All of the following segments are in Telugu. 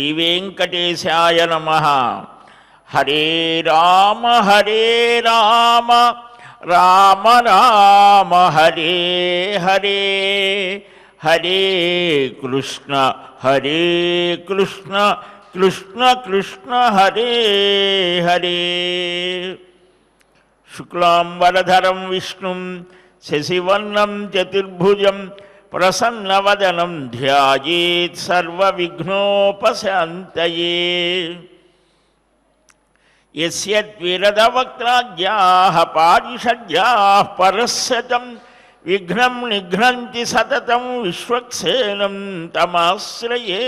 श्रीवेङ्कटेशाय नम हरे राम हरे राम राम राम हरे हरे हरे कृष्ण हरे कृष्ण कृष्ण कृष्ण हरे हरे शुक्लां वरधरं विष्णु शशिवर्णं चतुर्भुजं प्रसन्नवदनं ध्यायेत् सर्वविघ्नोपशान्तये यस्य द्विरदवक्त्राज्ञाः पारिषद्याः परस्य तं विघ्नं निघ्नन्ति सततं विश्वक्सेनं तमाश्रये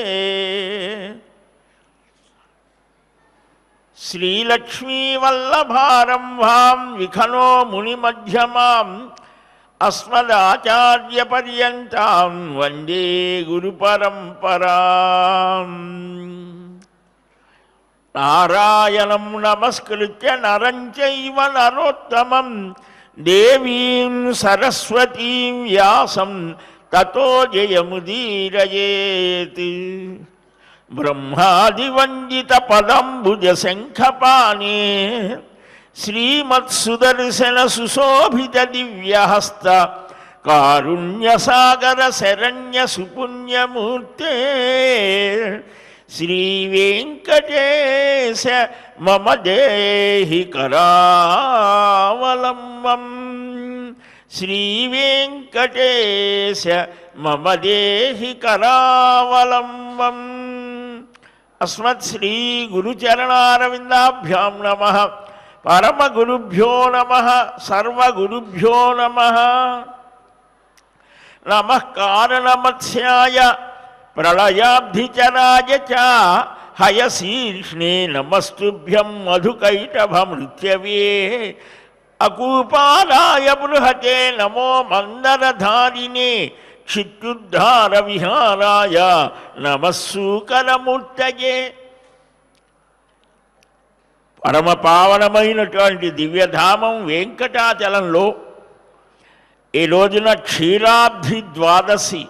श्रीलक्ष्मीवल्लभारम्भां विखनो मुनिमध्यमाम् అస్మదాచార్య పర్యంతం వందే గురు పరంపరా నారాయణం నమస్కృత్య నరంచైవ నరోత్తమం దేవీం సరస్వతీం వ్యాసం తతో జయముదీరయేత్ బ్రహ్మాదివందిత పదంబుజ శంఖపానే శ్రీమత్సుదర్శన సుశోభిత దివ్యహస్త కారుణ్యసాగర శరణ్య సుపుణ్యమూర్తే శ్రీవేంకటేశ మమ దేహి కరావలంబం శ్రీవేంకటేశ మమ దేహి కరావలంబం అస్మత్ శ్రీ గురుచరణారవిందాభ్యాం నమ परम परमगुरुभ्यो नमः सर्वगुरुभ्यो नम नम कारणमत्स्याय प्रलयाब्धिचराय च हयशीर्षे नमस्तुभ्यं मधुकैटभमृत्यवे अकूपालाय बृहते नमो मन्दरधारिणे विहाराय नमः सूकरमूर्तये పరమ పావనమైనటువంటి దివ్యధామం వెంకటాచలంలో ఈ రోజున క్షీరాబ్ధి ద్వాదశి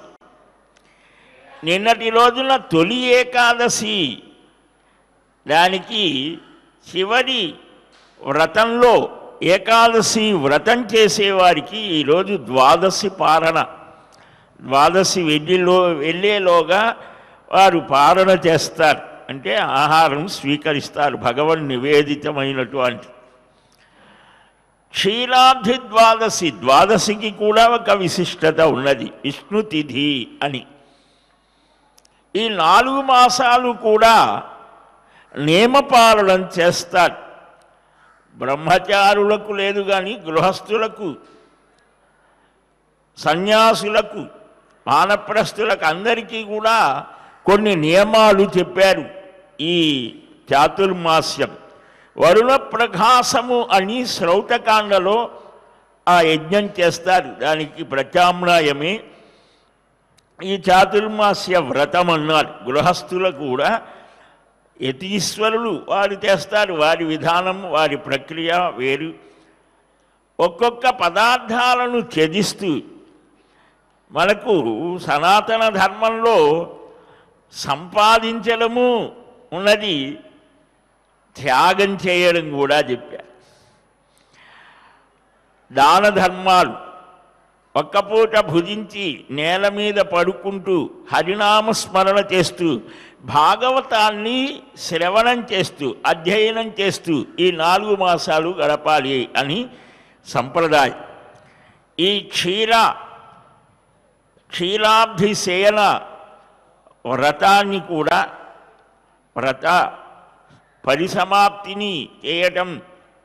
నిన్నటి రోజున తొలి ఏకాదశి దానికి చివరి వ్రతంలో ఏకాదశి వ్రతం చేసేవారికి ఈరోజు ద్వాదశి పారణ ద్వాదశి వెళ్ళిలో వెళ్ళేలోగా వారు పారణ చేస్తారు అంటే ఆహారం స్వీకరిస్తారు భగవన్ నివేదితమైనటువంటి క్షీరాధి ద్వాదశి ద్వాదశికి కూడా ఒక విశిష్టత ఉన్నది విష్ణుతిథి అని ఈ నాలుగు మాసాలు కూడా నియమపాలనం చేస్తారు బ్రహ్మచారులకు లేదు కానీ గృహస్థులకు సన్యాసులకు వానప్రస్థులకు అందరికీ కూడా కొన్ని నియమాలు చెప్పారు ఈ చాతుర్మాస్యం వరుణ ప్రకాశము అని శ్రౌతకాండలో ఆ యజ్ఞం చేస్తారు దానికి ప్రత్యామ్నాయమే ఈ చాతుర్మాస్య వ్రతం అన్నారు గృహస్థులు కూడా యతీశ్వరులు వారు చేస్తారు వారి విధానం వారి ప్రక్రియ వేరు ఒక్కొక్క పదార్థాలను త్యజిస్తూ మనకు సనాతన ధర్మంలో సంపాదించడము ఉన్నది త్యాగం చేయడం కూడా చెప్పారు దాన ధర్మాలు ఒక్కపూట భుజించి నేల మీద పడుకుంటూ హరినామ స్మరణ చేస్తూ భాగవతాన్ని శ్రవణం చేస్తూ అధ్యయనం చేస్తూ ఈ నాలుగు మాసాలు గడపాలి అని సంప్రదాయం ఈ క్షీర క్షీరాబ్ధి సేన వ్రతాన్ని కూడా వ్రత పరిసమాప్తిని చేయటం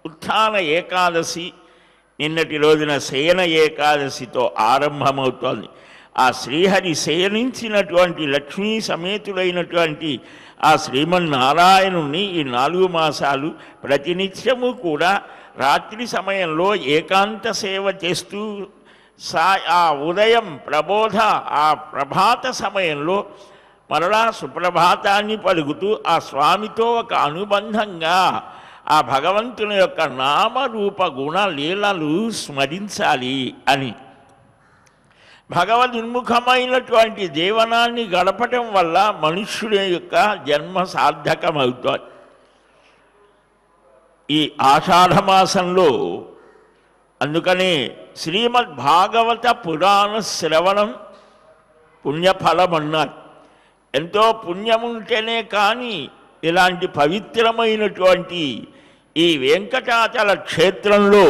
ఉత్థాన ఏకాదశి నిన్నటి రోజున శయన ఏకాదశితో ఆరంభమవుతోంది ఆ శ్రీహరి శయనించినటువంటి లక్ష్మీ సమేతుడైనటువంటి ఆ శ్రీమన్నారాయణుని ఈ నాలుగు మాసాలు ప్రతినిత్యము కూడా రాత్రి సమయంలో ఏకాంత సేవ చేస్తూ సా ఆ ఉదయం ప్రబోధ ఆ ప్రభాత సమయంలో మరలా సుప్రభాతాన్ని పలుకుతూ ఆ స్వామితో ఒక అనుబంధంగా ఆ భగవంతుని యొక్క నామరూప గుణ లీలలు స్మరించాలి అని భగవద్ముఖమైనటువంటి దేవనాన్ని గడపటం వల్ల మనుష్యుని యొక్క జన్మ సార్థకమవుతాయి ఈ ఆషాఢమాసంలో అందుకనే శ్రీమద్భాగవత పురాణ శ్రవణం పుణ్యఫలమన్నారు ఎంతో పుణ్యముంటేనే కానీ ఇలాంటి పవిత్రమైనటువంటి ఈ వెంకటాచల క్షేత్రంలో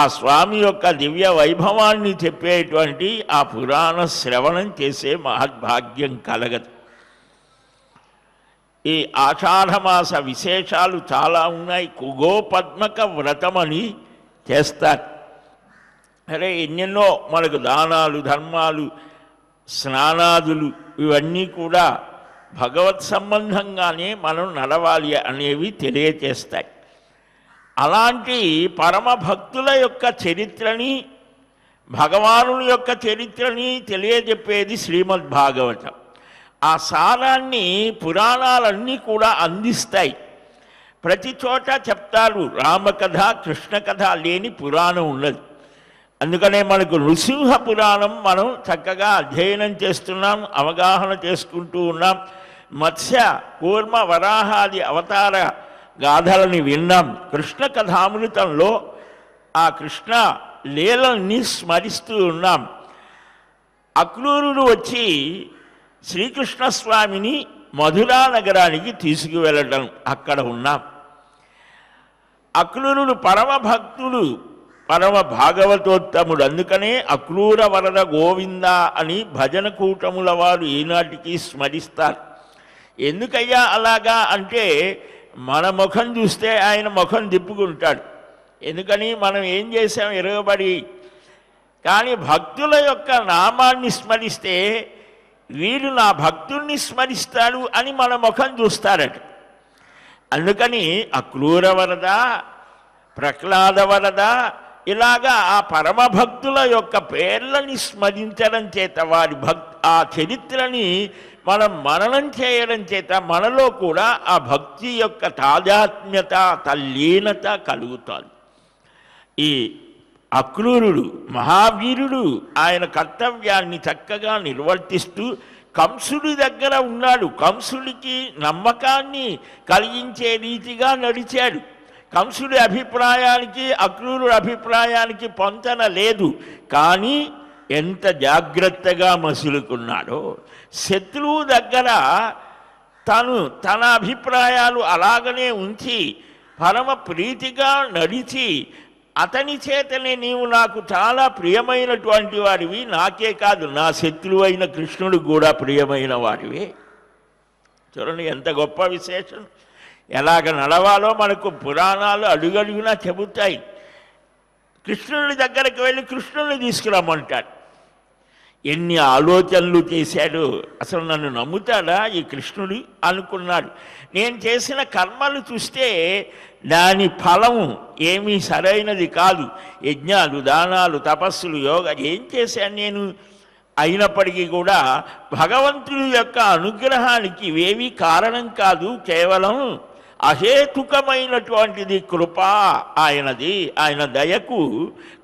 ఆ స్వామి యొక్క దివ్య వైభవాన్ని చెప్పేటువంటి ఆ పురాణ శ్రవణం చేసే మహద్భాగ్యం కలగదు ఈ ఆషాఢమాస విశేషాలు చాలా ఉన్నాయి కుగోపద్మక వ్రతమని చేస్తారు అరే ఎన్నెన్నో మనకు దానాలు ధర్మాలు స్నానాదులు ఇవన్నీ కూడా భగవత్ సంబంధంగానే మనం నడవాలి అనేవి తెలియచేస్తాయి అలాంటి పరమభక్తుల యొక్క చరిత్రని భగవానుని యొక్క చరిత్రని తెలియజెప్పేది శ్రీమద్భాగవతం ఆ సారాన్ని పురాణాలన్నీ కూడా అందిస్తాయి ప్రతి చోట చెప్తారు రామకథ కృష్ణ కథ లేని పురాణం ఉన్నది అందుకనే మనకు నృసింహ పురాణం మనం చక్కగా అధ్యయనం చేస్తున్నాం అవగాహన చేసుకుంటూ ఉన్నాం మత్స్య కూర్మ వరాహాది అవతార గాథలని విన్నాం కృష్ణ కథామృతంలో ఆ కృష్ణ లీలల్ని స్మరిస్తూ ఉన్నాం అక్రూరుడు వచ్చి శ్రీకృష్ణస్వామిని మధురా నగరానికి తీసుకువెళ్ళటం అక్కడ ఉన్నాం అక్రూరుడు పరమభక్తుడు పరమ భాగవతోత్తముడు అందుకనే అక్రూర వరద గోవింద అని భజన కూటముల వారు ఈనాటికి స్మరిస్తారు ఎందుకయ్యా అలాగా అంటే మన ముఖం చూస్తే ఆయన ముఖం తిప్పుకుంటాడు ఎందుకని మనం ఏం చేసాం ఎరగబడి కానీ భక్తుల యొక్క నామాన్ని స్మరిస్తే వీడు నా భక్తుణ్ణి స్మరిస్తాడు అని మన ముఖం చూస్తారట అందుకని అక్రూర వరద ప్రహ్లాద వరద ఇలాగా ఆ పరమభక్తుల యొక్క పేర్లని స్మరించడం చేత వారి భక్ ఆ చరిత్రని మనం మననం చేయడం చేత మనలో కూడా ఆ భక్తి యొక్క తాదాత్మ్యత తల్లీనత కలుగుతారు ఈ అక్రూరుడు మహావీరుడు ఆయన కర్తవ్యాన్ని చక్కగా నిర్వర్తిస్తూ కంసుడి దగ్గర ఉన్నాడు కంసుడికి నమ్మకాన్ని కలిగించే రీతిగా నడిచాడు కంసుడి అభిప్రాయానికి అక్రూరుడి అభిప్రాయానికి పొంతన లేదు కానీ ఎంత జాగ్రత్తగా మసులుకున్నాడో శత్రువు దగ్గర తను తన అభిప్రాయాలు అలాగనే ఉంచి పరమ ప్రీతిగా నడిచి అతని చేతనే నీవు నాకు చాలా ప్రియమైనటువంటి వాడివి నాకే కాదు నా శత్రువు అయిన కృష్ణుడు కూడా ప్రియమైన వాడివి చూడండి ఎంత గొప్ప విశేషం ఎలాగ నడవాలో మనకు పురాణాలు అడుగడుగునా చెబుతాయి కృష్ణుని దగ్గరికి వెళ్ళి కృష్ణుని తీసుకురామంటాడు ఎన్ని ఆలోచనలు చేశాడు అసలు నన్ను నమ్ముతాడా ఈ కృష్ణుడు అనుకున్నాడు నేను చేసిన కర్మలు చూస్తే దాని ఫలము ఏమీ సరైనది కాదు యజ్ఞాలు దానాలు తపస్సులు యోగ ఏం చేశాను నేను అయినప్పటికీ కూడా భగవంతుడి యొక్క అనుగ్రహానికి ఇవేమీ కారణం కాదు కేవలం అహేతుకమైనటువంటిది కృప ఆయనది ఆయన దయకు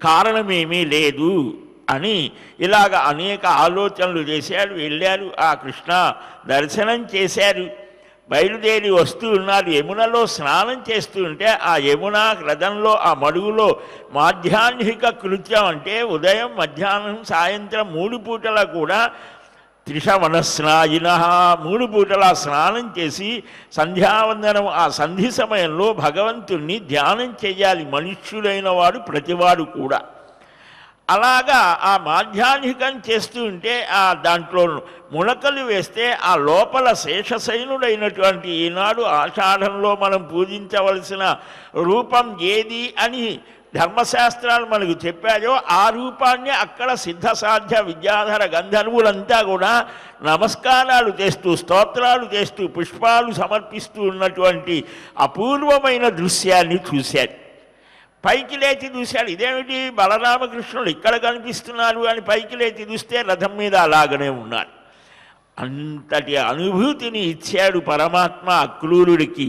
కారణమేమీ లేదు అని ఇలాగ అనేక ఆలోచనలు చేశారు వెళ్ళారు ఆ కృష్ణ దర్శనం చేశారు బయలుదేరి వస్తూ ఉన్నారు యమునలో స్నానం చేస్తూ ఉంటే ఆ యమున రథంలో ఆ మడుగులో మాధ్యాహ్నిక కృత్యం అంటే ఉదయం మధ్యాహ్నం సాయంత్రం మూడు పూటలా కూడా త్రిషవన స్నాయిన మూడు పూటలా స్నానం చేసి సంధ్యావందనం ఆ సంధి సమయంలో భగవంతుణ్ణి ధ్యానం చేయాలి మనుష్యుడైన వాడు ప్రతివాడు కూడా అలాగా ఆ మాధ్యాహ్నికం చేస్తూ ఉంటే ఆ దాంట్లో మునకలు వేస్తే ఆ లోపల శేషశైనుడైనటువంటి ఈనాడు ఆషాఢంలో మనం పూజించవలసిన రూపం ఏది అని ధర్మశాస్త్రాలు మనకు చెప్పాయో ఆ రూపాన్ని అక్కడ సిద్ధ సాధ్య విద్యాధర గంధర్వులంతా కూడా నమస్కారాలు చేస్తూ స్తోత్రాలు చేస్తూ పుష్పాలు సమర్పిస్తూ ఉన్నటువంటి అపూర్వమైన దృశ్యాన్ని చూశారు పైకి లేచి చూశాడు ఇదేమిటి బలరామకృష్ణుడు ఇక్కడ కనిపిస్తున్నారు అని పైకి లేచి చూస్తే రథం మీద అలాగనే ఉన్నారు అంతటి అనుభూతిని ఇచ్చాడు పరమాత్మ అక్రూరుడికి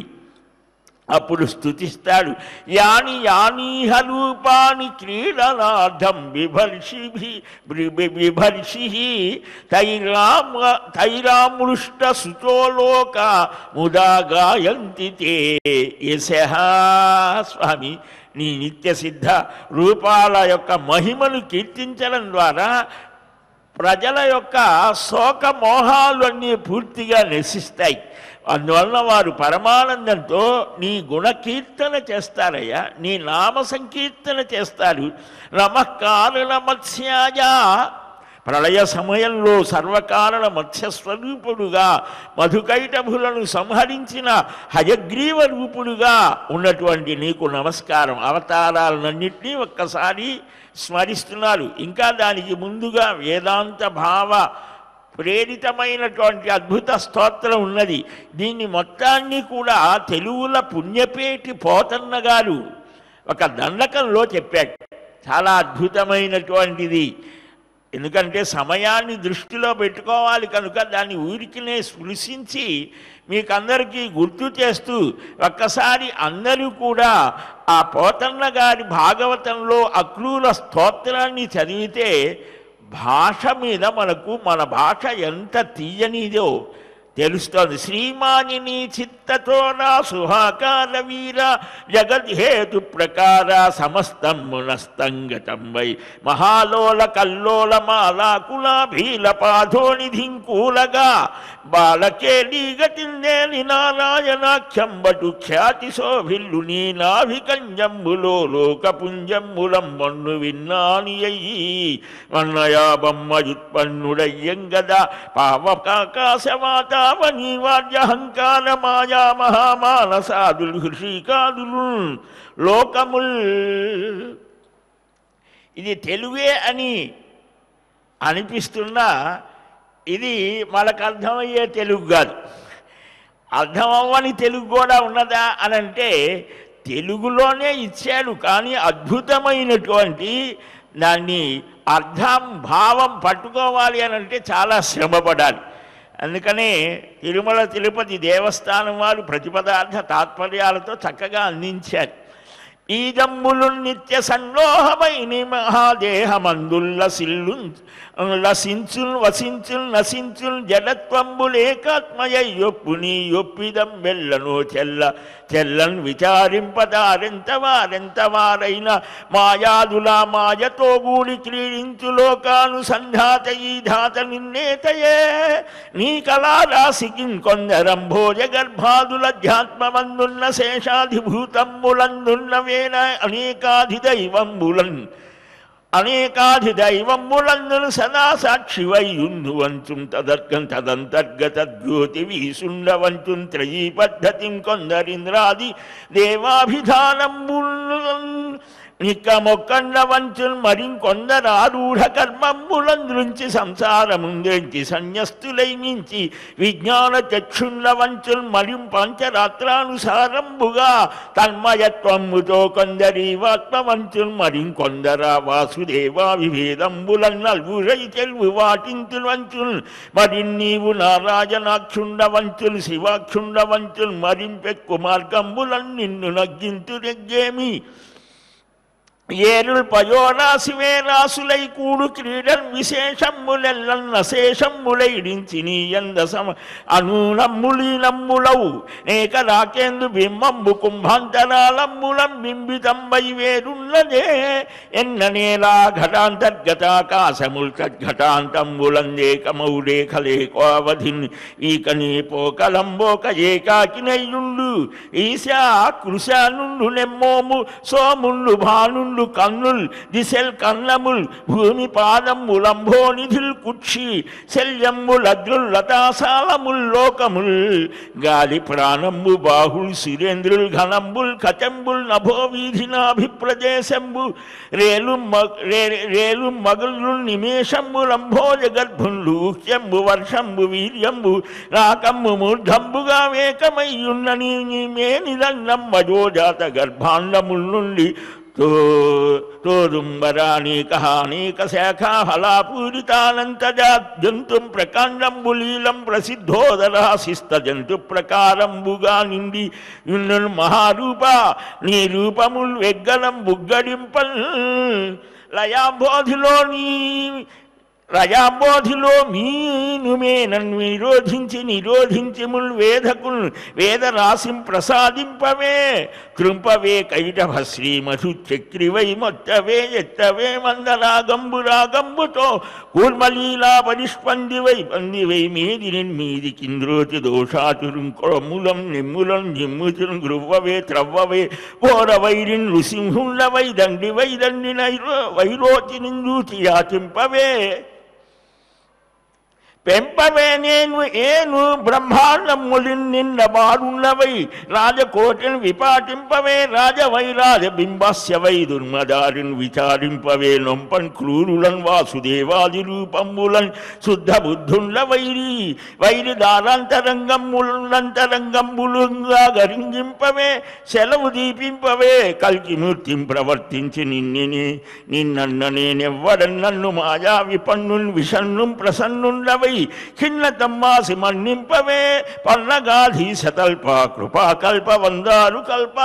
అప్పుడు స్థుతిస్తాడు యాని యానీహ క్రీడనార్థం క్రీడనాథం విభర్షిభి విభర్షి తైరామ తైరామృష్ట సుతోలోక ముదా గాయంతి తే స్వామి నీ నిత్య సిద్ధ రూపాల యొక్క మహిమను కీర్తించడం ద్వారా ప్రజల యొక్క శోక మోహాలు అన్నీ పూర్తిగా నశిస్తాయి అందువలన వారు పరమానందంతో నీ గుణకీర్తన చేస్తారయ్యా నీ నామ సంకీర్తన చేస్తారు నమకాలుల మత్స్యాయ ప్రళయ సమయంలో సర్వకారణ మత్స్యస్వరూపుడుగా మధుకైటభులను సంహరించిన హయగ్రీవ రూపుడుగా ఉన్నటువంటి నీకు నమస్కారం అవతారాలన్నింటినీ ఒక్కసారి స్మరిస్తున్నారు ఇంకా దానికి ముందుగా వేదాంత భావ ప్రేరితమైనటువంటి అద్భుత స్తోత్రం ఉన్నది దీన్ని మొత్తాన్ని కూడా తెలుగుల పుణ్యపేటి పోతన్న గారు ఒక దండకంలో చెప్పాడు చాలా అద్భుతమైనటువంటిది ఎందుకంటే సమయాన్ని దృష్టిలో పెట్టుకోవాలి కనుక దాన్ని ఊరికినే స్పృశించి మీకందరికీ గుర్తు చేస్తూ ఒక్కసారి అందరూ కూడా ఆ పోతన్న గారి భాగవతంలో అక్రూల స్తోత్రాన్ని చదివితే భాష మీద మనకు మన భాష ఎంత తీయనిదో తెలుస్తోంది చిత్తతో నా సుహాకార వీర జగద్హేతు ప్రకార సమస్తం మునస్తంగతం వై మహాలోల కల్లోల మాలాకులాభీల పాధోనిధింకూలగా బాలకేలీగతిల్లేని బటు ఖ్యాతి సోభిల్లు నీ నాభికంజంబులో లోకపుంజంబులం మన్ను విన్నాని అయ్యి మన్నయా మన్నయాబమ్మ యుత్పన్నుడయ్యంగద పావకాకాశవాత కామనీవార్యహంకార మాయా మహామానసాదులు హృషికాదులు లోకముల్ ఇది తెలుగే అని అనిపిస్తున్నా ఇది మనకు అర్థమయ్యే తెలుగు కాదు అర్థమవ్వని తెలుగు కూడా ఉన్నదా అని అంటే తెలుగులోనే ఇచ్చాడు కానీ అద్భుతమైనటువంటి దాన్ని అర్థం భావం పట్టుకోవాలి అని అంటే చాలా శ్రమపడాలి అందుకని తిరుమల తిరుపతి దేవస్థానం వారు ప్రతిపదార్థ తాత్పర్యాలతో చక్కగా అందించారు ఈ జమ్ములు నిత్య సంలోహమైన మహాదేహమందుల్ల సిల్లు లసించు వసించు నశించు జడత్వంబులేకాత్మయ యొప్పు నీ ఒప్పిదం వెళ్ళను చెల్ల చెల్లన్ విచారింపదారెంత వారెంత వారైన మాయాదుల మాయతో గూడి క్రీడించు లోకాను సంధాత ఈ ధాత నిన్నేతయే నీ కళా కళారాశికి కొందరం భోజగర్భాదుల ధ్యాత్మమందున్న శేషాధిభూతంబులందున్నవే అనేన అనేకాధిదైవంబులన్ అనేకాధిదైవంబులన్ను సదా సాక్షివై ఉంధువంచుం తదర్కం తదంతర్గత ద్యోతి వీసుండవంచుం త్రయీ పద్ధతిం కొందరింద్రాది దేవాభిధానంబులన్ నిక్క మొక్కండ వంచున్ మరింకొందరు ఆరూఢ కర్మములందృంచి సంసారముందేంటి సన్యస్తులై మించి విజ్ఞాన చక్షుండ వంచున్ మరిం పంచరాత్రానుసారంభుగా తన్మయత్వముతో కొందరి వాత్మవంచున్ మరింకొందర వాసుదేవ విభేదంబులన్ నలుగురై తెలుగు వాటింతు వంచున్ మరి నీవు నారాయణాక్షుండ వంచుల్ శివాక్షుండ వంచుల్ మరింపెక్కు మార్గంబులన్ నిన్ను నగ్గింతు రెగ్గేమి ఏరుల్ పయోరాశివే రాసులై కూడు క్రీడన్ విశేషమ్ములెల్లన్న శేషమ్ములైడించి నీయందసమ అనూనమ్ములీనమ్ములవు నేక రాకేందు బింబంబు కుంభాంతరాలమ్ములం బింబితంబై వేరున్న ఉన్నదే ఎన్ననేలా ఘటాంతర్గతాకాశముల్ తద్ఘటాంతంబులందేకమౌడేఖలేకోవధిన్ ఈకనే పోకలంబోక ఏకాకినయ్యుండు ఈశా కృశానుండు నెమ్మోము సోముళ్ళు భానుళ్ళు కన్నుల్ దిశల్ కన్నముల్ భూమి పాదంబులంబో నిధుల్ కుక్షి శల్యంబుల్ అద్రుల్ లతాశాలముల్ లోకముల్ గాలి ప్రాణంబు బాహుల్ సిరేంద్రుల్ ఘనంబుల్ కచంబుల్ నభో వీధి నాభిప్రదే నిమేషంబు రేలు రేలు మగులు నిమేషంబు లంభో జగద్భుండు ఉక్యంబు వర్షంబు వీర్యంబు రాకంబు మూర్ధంబుగా వేకమయ్యున్న నీ మే నిదండం మజోజాత గర్భాండముల నుండి క్రోదుంబరాణీకానీకశాఖాఫలాపూరితానంతజాద్యంతుం ప్రకాండంబులీలం ప్రసిద్ధోదరాశిస్తజంతుప్రకారంబుగా నిండి ఇన్నుల్ మహారూప నీ రూపముల్ వెగ్గలం బుగ్గడింపల్ లయాబోధిలో రజాబోధిలో మీనుమేనన్ నిరోధించి నిరోధించిముల్ వేదకుల్ వేద రాశిం ప్రసాదింపవే కృంపవే కైటభ శ్రీమధు చక్రివై మొత్తవే ఎత్తవే మందరాగంబు రాగంబుతో కూర్మలీలా పరిష్పందివై పందివై మీది నిన్మీది కింద్రోతి దోషాతురుం కొమ్ములం నిమ్ములం నిమ్ముతురు గృవ్వవే త్రవ్వవే ఘోరవైరిన్ నృసింహుళ్ళవై దండివై దండినైరో వైరోచి నిందూచి యాచింపవే పెంపవేనేను ఏను బ్రహ్మాండములిన్ నిన్న వారున్నవై రాజకోటిని విపాటింపవే రాజవై వై దుర్మదారిన్ విచారింపవే నొంపన్ క్రూరులన్ వాసుదేవాది రూపములన్ శుద్ధ బుద్ధుండ వైరి వైరి దారాంతరంగములంతరంగములుగా గరింగింపవే సెలవు దీపింపవే కల్కి మూర్తిం ప్రవర్తించి నిన్నే నిన్నన్న నేనెవ్వడన్ మాయా విపన్నున్ విషన్నుం ప్రసన్నుండవై పై ఖిన్నతమ్మాసి మన్నింపవే కృపా కల్ప వందాలు కల్ప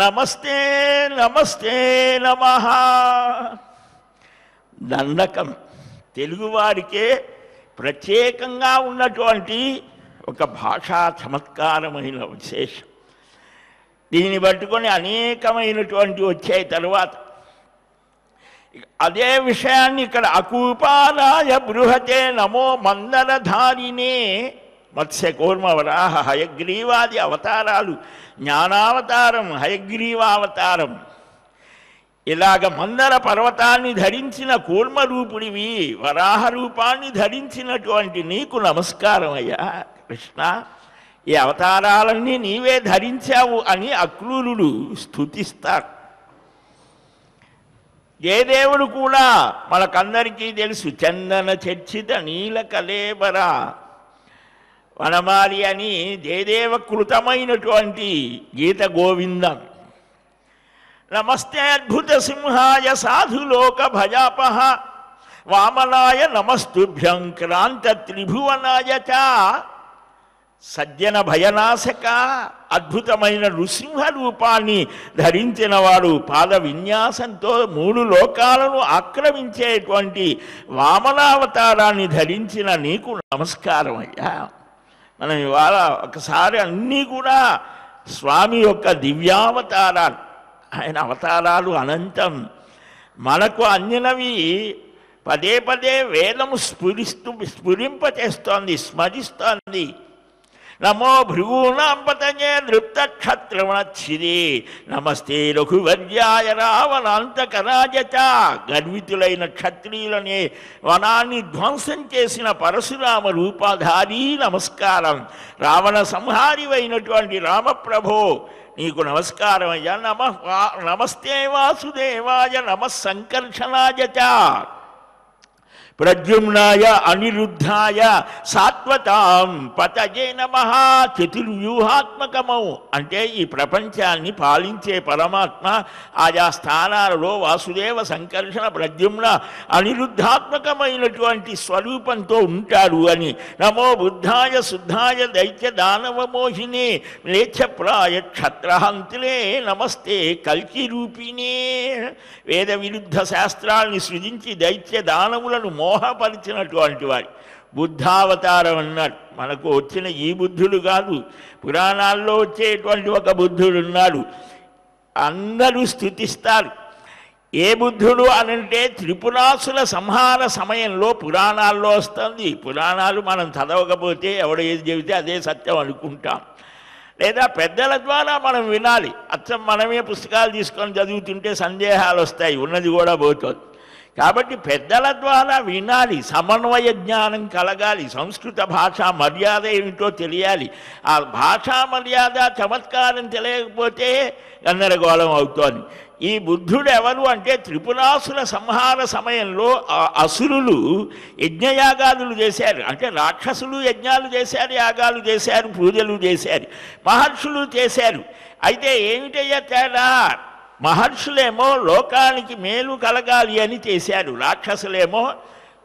నమస్తే నమస్తే నమ దండకం తెలుగువారికే ప్రత్యేకంగా ఉన్నటువంటి ఒక భాషా చమత్కారమైన విశేషం దీన్ని పట్టుకొని అనేకమైనటువంటి వచ్చాయి తర్వాత అదే విషయాన్ని ఇక్కడ అకూపాలాయ బృహతే నమో మందరధారినే మత్స్య కోర్మ వరాహ హయగ్రీవాది అవతారాలు జ్ఞానావతారం హయగ్రీవావతారం ఇలాగ మందర పర్వతాన్ని ధరించిన కూర్మరూపుడివి వరాహ రూపాన్ని ధరించినటువంటి నీకు నమస్కారం అయ్యా కృష్ణ ఈ అవతారాలన్నీ నీవే ధరించావు అని అక్రూరుడు స్థుతిస్తారు ఏ దేవుడు కూడా మనకందరికీ తెలుసు చందన చర్చిత నీల కలేబరా వనమాలి అని దేదేవ కృతమైనటువంటి గీత గోవిందం నమస్తే అద్భుత సింహాయ సాధులోక భజాపహ వామనాయ నమస్తుభ్యం క్రాంత త్రిభువనాయ చ సజ్జన భయనాశక అద్భుతమైన నృసింహ రూపాన్ని ధరించిన వాడు పాద విన్యాసంతో మూడు లోకాలను ఆక్రమించేటువంటి వామనావతారాన్ని ధరించిన నీకు నమస్కారం అయ్యా మనం ఇవాళ ఒకసారి అన్నీ కూడా స్వామి యొక్క దివ్యావతారాలు ఆయన అవతారాలు అనంతం మనకు అందినవి పదే పదే వేదము స్ఫురిస్తూ స్ఫురింపచేస్తోంది స్మరిస్తోంది నమో భృగూణాంపతయే నృప్తక్షత్రమణచ్చిరి నమస్తే రఘువర్యాయ రావణాంతకరాజ గర్వితులైన క్షత్రియులనే వనాన్ని ధ్వంసం చేసిన పరశురామ రూపాధారి నమస్కారం రావణ సంహారివైనటువంటి రామప్రభో నీకు నమస్కారం అయ్యా నమ నమస్తే వాసుదేవాయ నమ సంకర్షణాయ ప్రద్యుమ్నాయ అనిరుద్ధాయ సాత్వతాం పతజే నమ చతుర్వ్యూహాత్మకమౌ అంటే ఈ ప్రపంచాన్ని పాలించే పరమాత్మ ఆయా స్థానాలలో వాసుదేవ సంకర్షణ ప్రద్యుమ్న అనిరుద్ధాత్మకమైనటువంటి స్వరూపంతో ఉంటాడు అని నమో బుద్ధాయ శుద్ధాయ దైత్య దానవమోహిని లేచప్రాయ క్షత్రహంతులే నమస్తే కల్కి రూపిణే వేద విరుద్ధ శాస్త్రాల్ని సృజించి దైత్య దానవులను మోహపరిచినటువంటి వాడు బుద్ధావతారం అన్నాడు మనకు వచ్చిన ఈ బుద్ధుడు కాదు పురాణాల్లో వచ్చేటువంటి ఒక బుద్ధుడు ఉన్నాడు అందరూ స్థుతిస్తారు ఏ బుద్ధుడు అనంటే త్రిపురాసుల సంహార సమయంలో పురాణాల్లో వస్తుంది పురాణాలు మనం చదవకపోతే ఎవడు ఏది చెబితే అదే సత్యం అనుకుంటాం లేదా పెద్దల ద్వారా మనం వినాలి అచ్చం మనమే పుస్తకాలు తీసుకొని చదువుతుంటే సందేహాలు వస్తాయి ఉన్నది కూడా పోతుంది కాబట్టి పెద్దల ద్వారా వినాలి సమన్వయ జ్ఞానం కలగాలి సంస్కృత భాష మర్యాద ఏమిటో తెలియాలి ఆ భాషా మర్యాద చమత్కారం తెలియకపోతే గందరగోళం అవుతోంది ఈ బుద్ధుడు ఎవరు అంటే త్రిపురాసుల సంహార సమయంలో అసురులు యజ్ఞయాగాదులు చేశారు అంటే రాక్షసులు యజ్ఞాలు చేశారు యాగాలు చేశారు పూజలు చేశారు మహర్షులు చేశారు అయితే ఏమిటయ్యా తేడా మహర్షులేమో లోకానికి మేలు కలగాలి అని చేశారు రాక్షసులేమో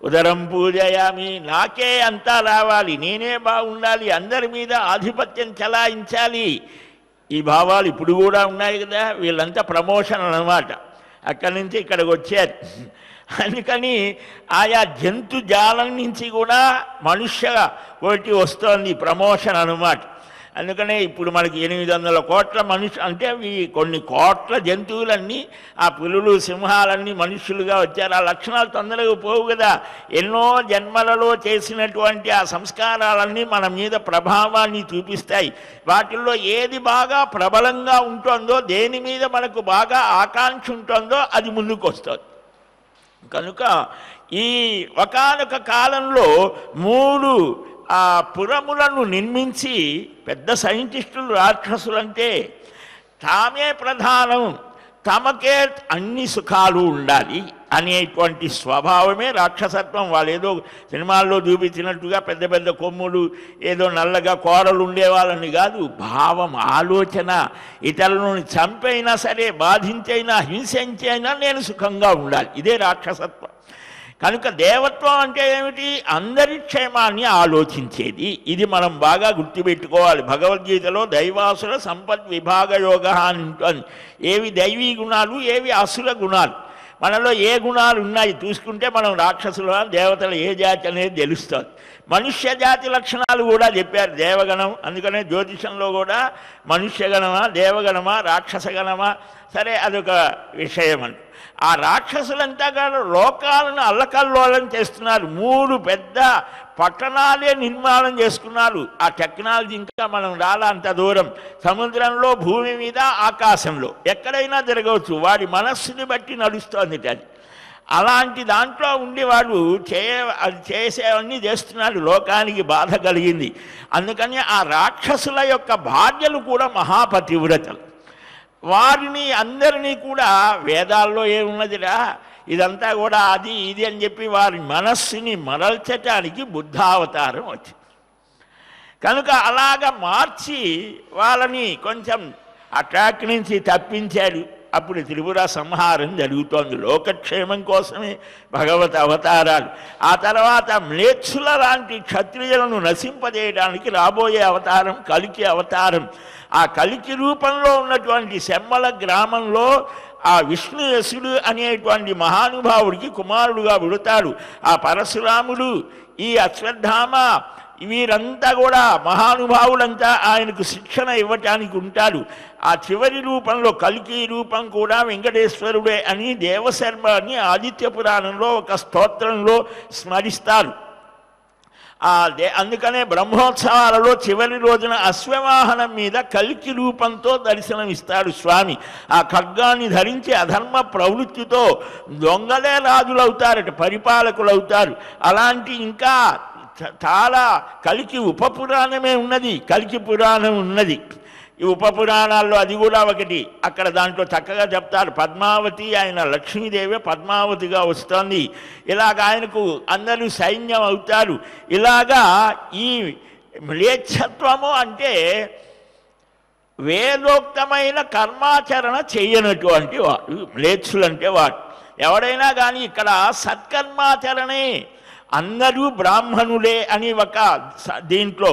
ఉదరం పూజయామి నాకే అంతా రావాలి నేనే బాగుండాలి అందరి మీద ఆధిపత్యం చలాయించాలి ఈ భావాలు ఇప్పుడు కూడా ఉన్నాయి కదా వీళ్ళంతా ప్రమోషన్ అనమాట అక్కడి నుంచి ఇక్కడికి వచ్చారు అందుకని ఆయా జంతుజాలం నుంచి కూడా మనుష్య ఒకటి వస్తోంది ప్రమోషన్ అనమాట అందుకనే ఇప్పుడు మనకి ఎనిమిది వందల కోట్ల మనుషు అంటే ఈ కొన్ని కోట్ల జంతువులన్నీ ఆ పులులు సింహాలన్నీ మనుషులుగా వచ్చారు ఆ లక్షణాలు తొందరగా పోవు కదా ఎన్నో జన్మలలో చేసినటువంటి ఆ సంస్కారాలన్నీ మన మీద ప్రభావాన్ని చూపిస్తాయి వాటిల్లో ఏది బాగా ప్రబలంగా ఉంటుందో దేని మీద మనకు బాగా ఆకాంక్ష ఉంటుందో అది ముందుకు వస్తుంది కనుక ఈ ఒకనొక కాలంలో మూడు ఆ పురములను నిర్మించి పెద్ద సైంటిస్టులు రాక్షసులంటే తామే ప్రధానం తమకే అన్ని సుఖాలు ఉండాలి అనేటువంటి స్వభావమే రాక్షసత్వం వాళ్ళు ఏదో సినిమాల్లో చూపించినట్టుగా పెద్ద పెద్ద కొమ్ములు ఏదో నల్లగా కోరలు ఉండేవాళ్ళని కాదు భావం ఆలోచన ఇతరులను చంపైనా సరే బాధించైనా హింసించైనా నేను సుఖంగా ఉండాలి ఇదే రాక్షసత్వం కనుక దేవత్వం అంటే ఏమిటి అందరి క్షేమాన్ని ఆలోచించేది ఇది మనం బాగా గుర్తుపెట్టుకోవాలి భగవద్గీతలో దైవాసుర సంపద్ విభాగ యోగ అని ఏవి దైవీ గుణాలు ఏవి అసుర గుణాలు మనలో ఏ గుణాలు ఉన్నాయి చూసుకుంటే మనం రాక్షసుల దేవతల ఏ జాతి అనేది తెలుస్తుంది మనుష్య జాతి లక్షణాలు కూడా చెప్పారు దేవగణం అందుకనే జ్యోతిషంలో కూడా మనుష్యగణమా దేవగణమా రాక్షసగణమా సరే అదొక విషయం అంటే ఆ రాక్షసులంతా కూడా లోకాలను అల్లకల్లోలం చేస్తున్నారు మూడు పెద్ద పట్టణాలే నిర్మాణం చేసుకున్నారు ఆ టెక్నాలజీ ఇంకా మనం రాలంత అంత దూరం సముద్రంలో భూమి మీద ఆకాశంలో ఎక్కడైనా జరగవచ్చు వాడి మనస్సుని బట్టి నడుస్తోంది అది అలాంటి దాంట్లో ఉండేవాడు చే అది చేసేవన్నీ చేస్తున్నాడు లోకానికి బాధ కలిగింది అందుకని ఆ రాక్షసుల యొక్క భార్యలు కూడా మహాపతివ్రతలు వారిని అందరినీ కూడా వేదాల్లో ఏమున్నదిరా ఇదంతా కూడా అది ఇది అని చెప్పి వారి మనస్సుని మరల్చటానికి బుద్ధావతారం వచ్చింది కనుక అలాగ మార్చి వాళ్ళని కొంచెం అటాక్ నుంచి తప్పించాడు అప్పుడు త్రిపుర సంహారం జరుగుతోంది లోకక్షేమం కోసమే భగవత్ అవతారాలు ఆ తర్వాత మ్లేచ్చుల లాంటి క్షత్రియులను నశింపజేయడానికి రాబోయే అవతారం కలికి అవతారం ఆ కలికి రూపంలో ఉన్నటువంటి శమ్మల గ్రామంలో ఆ విష్ణుయసుడు అనేటువంటి మహానుభావుడికి కుమారుడుగా విడతాడు ఆ పరశురాముడు ఈ అశ్వత్థామ వీరంతా కూడా మహానుభావులంతా ఆయనకు శిక్షణ ఇవ్వటానికి ఉంటాడు ఆ చివరి రూపంలో కలికి రూపం కూడా వెంకటేశ్వరుడే అని దేవశర్మ అని ఆదిత్య పురాణంలో ఒక స్తోత్రంలో స్మరిస్తారు ఆ దే అందుకనే బ్రహ్మోత్సవాలలో చివరి రోజున అశ్వవాహనం మీద కలికి రూపంతో దర్శనమిస్తాడు స్వామి ఆ ఖడ్గాన్ని ధరించి అధర్మ ప్రవృత్తితో దొంగలే రాజులవుతారట పరిపాలకులవుతారు అలాంటి ఇంకా చాలా కలికి ఉపపురాణమే ఉన్నది కలికి పురాణం ఉన్నది ఈ ఉపపురాణాల్లో అది కూడా ఒకటి అక్కడ దాంట్లో చక్కగా చెప్తారు పద్మావతి ఆయన లక్ష్మీదేవి పద్మావతిగా వస్తుంది ఇలాగ ఆయనకు అందరూ సైన్యం అవుతారు ఇలాగా ఈ మ్లేచ్ఛత్వము అంటే వేదోక్తమైన కర్మాచరణ చేయనటువంటి వాడు అంటే వాడు ఎవడైనా కానీ ఇక్కడ సత్కర్మాచరణే అందరూ బ్రాహ్మణులే అని ఒక దీంట్లో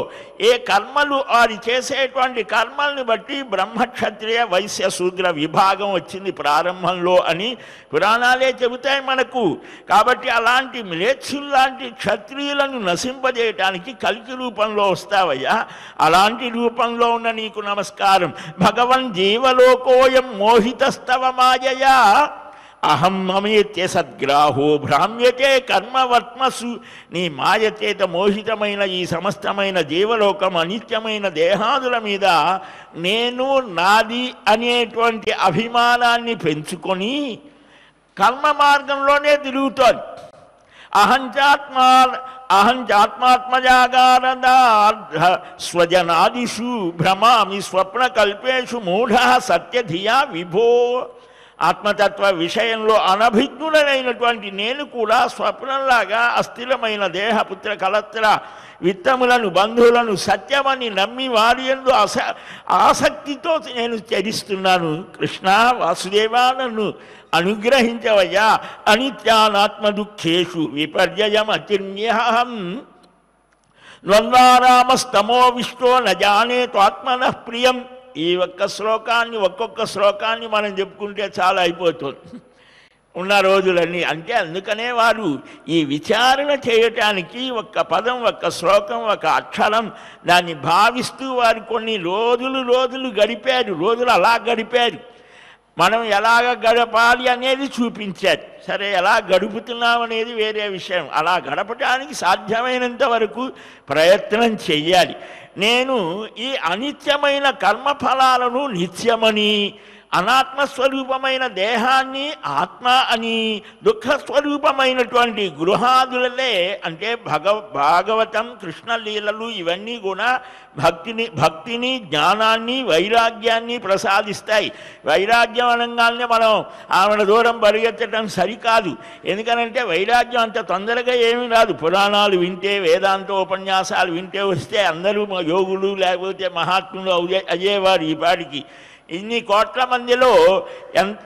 ఏ కర్మలు వారు చేసేటువంటి కర్మల్ని బట్టి బ్రహ్మక్షత్రియ వైశ్య శూద్ర విభాగం వచ్చింది ప్రారంభంలో అని పురాణాలే చెబుతాయి మనకు కాబట్టి అలాంటి లాంటి క్షత్రియులను నశింపజేయటానికి కలికి రూపంలో వస్తావయ్యా అలాంటి రూపంలో ఉన్న నీకు నమస్కారం భగవన్ జీవలోకోయం మోహితస్తవ మాయయా అహం మమేత్య సద్గ్రాహో భ్రామ్యతే కర్మవర్త్మసు నీ మాయ చేత మోహితమైన ఈ సమస్తమైన జీవలోకం అనిత్యమైన దేహాదుల మీద నేను నాది అనేటువంటి అభిమానాన్ని పెంచుకొని కర్మ మార్గంలోనే తిరుగుతోంది అహంచాత్మా అహంచాత్మాత్మజాగారదార్ధ స్వజనాదిషు భ్రమామి కల్పేషు మూఢ సత్యధియా విభో ఆత్మతత్వ విషయంలో అనభిజ్ఞుడనైనటువంటి నేను కూడా స్వప్నంలాగా అస్థిరమైన దేహపుత్ర కలత్ర విత్తములను బంధువులను సత్యమని నమ్మి వారి ఎందు అస ఆసక్తితో నేను చరిస్తున్నాను కృష్ణ వాసుదేవా నన్ను అనుగ్రహించవయ్యా అనిత్యానాత్మ దుఃఖేషు విపర్యయం అతిన్యహం ద్వంద్వారామస్తమో విష్ణో నజానే త్వాత్మన ప్రియం ఈ ఒక్క శ్లోకాన్ని ఒక్కొక్క శ్లోకాన్ని మనం చెప్పుకుంటే చాలా అయిపోతుంది ఉన్న రోజులన్నీ అంటే అందుకనే వారు ఈ విచారణ చేయటానికి ఒక్క పదం ఒక్క శ్లోకం ఒక అక్షరం దాన్ని భావిస్తూ వారు కొన్ని రోజులు రోజులు గడిపారు రోజులు అలా గడిపారు మనం ఎలాగ గడపాలి అనేది చూపించారు సరే ఎలా గడుపుతున్నాం అనేది వేరే విషయం అలా గడపడానికి సాధ్యమైనంత వరకు ప్రయత్నం చెయ్యాలి నేను ఈ అనిత్యమైన కర్మఫలాలను నిత్యమని అనాత్మస్వరూపమైన దేహాన్ని ఆత్మ అని దుఃఖస్వరూపమైనటువంటి గృహాదులలే అంటే భగవ భాగవతం కృష్ణలీలలు ఇవన్నీ కూడా భక్తిని భక్తిని జ్ఞానాన్ని వైరాగ్యాన్ని ప్రసాదిస్తాయి వైరాగ్యం అనగానే మనం ఆమెను దూరం పరిగెత్తడం సరికాదు ఎందుకనంటే వైరాగ్యం అంత తొందరగా ఏమీ రాదు పురాణాలు వింటే వేదాంత ఉపన్యాసాలు వింటే వస్తే అందరూ యోగులు లేకపోతే మహాత్ములు అయ్యేవారు ఈ పాటికి ఇన్ని కోట్ల మందిలో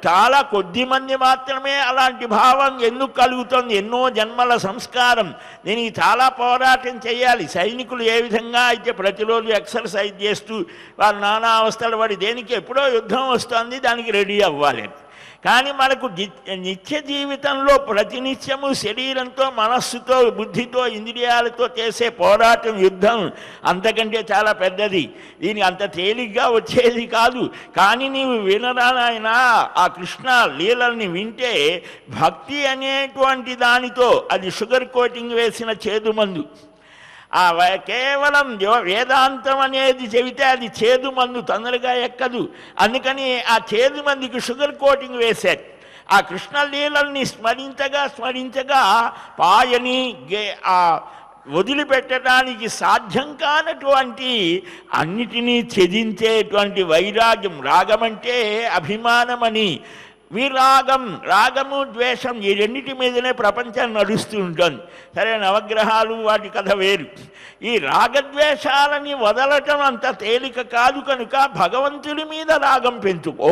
చాలా కొద్ది మంది మాత్రమే అలాంటి భావం ఎందుకు కలుగుతుంది ఎన్నో జన్మల సంస్కారం దీనికి చాలా పోరాటం చేయాలి సైనికులు ఏ విధంగా అయితే ప్రతిరోజు ఎక్సర్సైజ్ చేస్తూ వాళ్ళు నానా అవస్థలు పడి దేనికి ఎప్పుడో యుద్ధం వస్తుంది దానికి రెడీ అవ్వాలి కానీ మనకు నిత్య జీవితంలో ప్రతినిత్యము శరీరంతో మనస్సుతో బుద్ధితో ఇంద్రియాలతో చేసే పోరాటం యుద్ధం అంతకంటే చాలా పెద్దది దీనికి అంత తేలిగ్గా వచ్చేది కాదు కానీ నీవు వినరానైనా ఆ కృష్ణ లీలల్ని వింటే భక్తి అనేటువంటి దానితో అది షుగర్ కోటింగ్ వేసిన చేదు మందు ఆ కేవలం వేదాంతం అనేది చెబితే అది చేదు మందు తొందరగా ఎక్కదు అందుకని ఆ చేదు మందికి షుగర్ కోటింగ్ వేశారు ఆ కృష్ణలీలల్ని స్మరించగా స్మరించగా పాయని గే ఆ వదిలిపెట్టడానికి సాధ్యం కానటువంటి అన్నిటినీ ఛెదించేటువంటి వైరాగ్యం రాగమంటే అభిమానమని విరాగం రాగము ద్వేషం ఈ రెండింటి మీదనే ప్రపంచం నడుస్తూ ఉంటుంది సరే నవగ్రహాలు వాటి కథ వేరు ఈ రాగద్వేషాలని వదలటం అంత తేలిక కాదు కనుక భగవంతుడి మీద రాగం పెంచుకో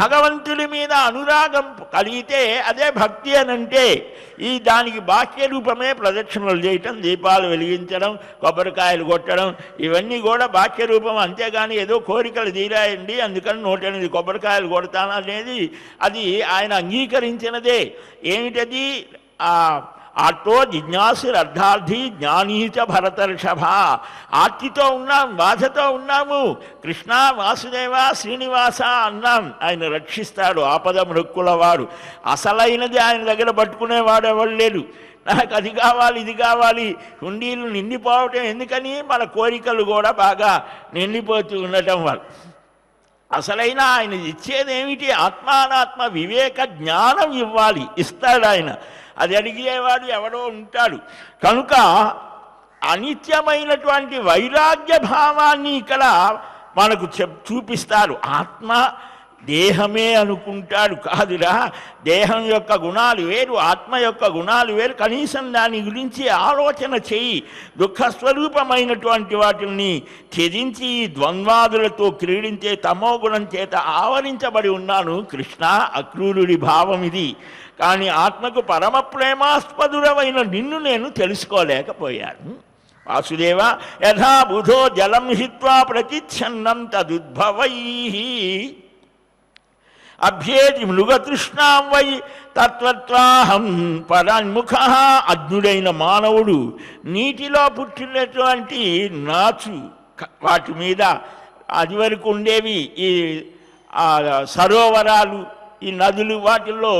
భగవంతుడి మీద అనురాగం కలిగితే అదే భక్తి అనంటే ఈ దానికి బాహ్య రూపమే ప్రదక్షిణలు చేయటం దీపాలు వెలిగించడం కొబ్బరికాయలు కొట్టడం ఇవన్నీ కూడా బాహ్య రూపం అంతేగాని ఏదో కోరికలు తీరాయండి అందుకని నూట ఎనిమిది కొబ్బరికాయలు కొడతాను అనేది అది ఆయన అంగీకరించినదే ఏమిటది ఆటో జిజ్ఞాసురర్థార్థి జ్ఞానీచ భరతర్షభ ఆర్తితో ఉన్నాం బాధతో ఉన్నాము కృష్ణ వాసుదేవ శ్రీనివాస అన్నాం ఆయన రక్షిస్తాడు ఆపద మృక్కులవాడు అసలైనది ఆయన దగ్గర పట్టుకునేవాడు ఎవరు లేడు నాకు అది కావాలి ఇది కావాలి హుండీలు నిండిపోవటం ఎందుకని మన కోరికలు కూడా బాగా నిండిపోతూ ఉండటం వల్ల అసలైన ఆయన ఇచ్చేదేమిటి ఆత్మానాత్మ వివేక జ్ఞానం ఇవ్వాలి ఇస్తాడు ఆయన అది అడిగేవాడు ఎవడో ఉంటాడు కనుక అనిత్యమైనటువంటి వైరాగ్య భావాన్ని ఇక్కడ మనకు చూపిస్తారు ఆత్మ దేహమే అనుకుంటాడు కాదురా దేహం యొక్క గుణాలు వేరు ఆత్మ యొక్క గుణాలు వేరు కనీసం దాని గురించి ఆలోచన చేయి దుఃఖస్వరూపమైనటువంటి వాటిని త్యజించి ద్వంద్వాదులతో క్రీడించే గుణం చేత ఆవరించబడి ఉన్నాను కృష్ణ అక్రూరుడి భావం ఇది కానీ ఆత్మకు పరమ ప్రేమాస్పదురమైన నిన్ను నేను తెలుసుకోలేకపోయాను వాసుదేవ యథాబుధో జలం హిత్వా ప్రతిచ్ఛన్నం తదుద్భవై అభ్యేది మృగతృష్ణాం వై తత్వత్వాహం పరాన్ముఖ అజ్ఞుడైన మానవుడు నీటిలో పుట్టినటువంటి నాచు వాటి మీద అది వరకు ఉండేవి ఈ సరోవరాలు ఈ నదులు వాటిల్లో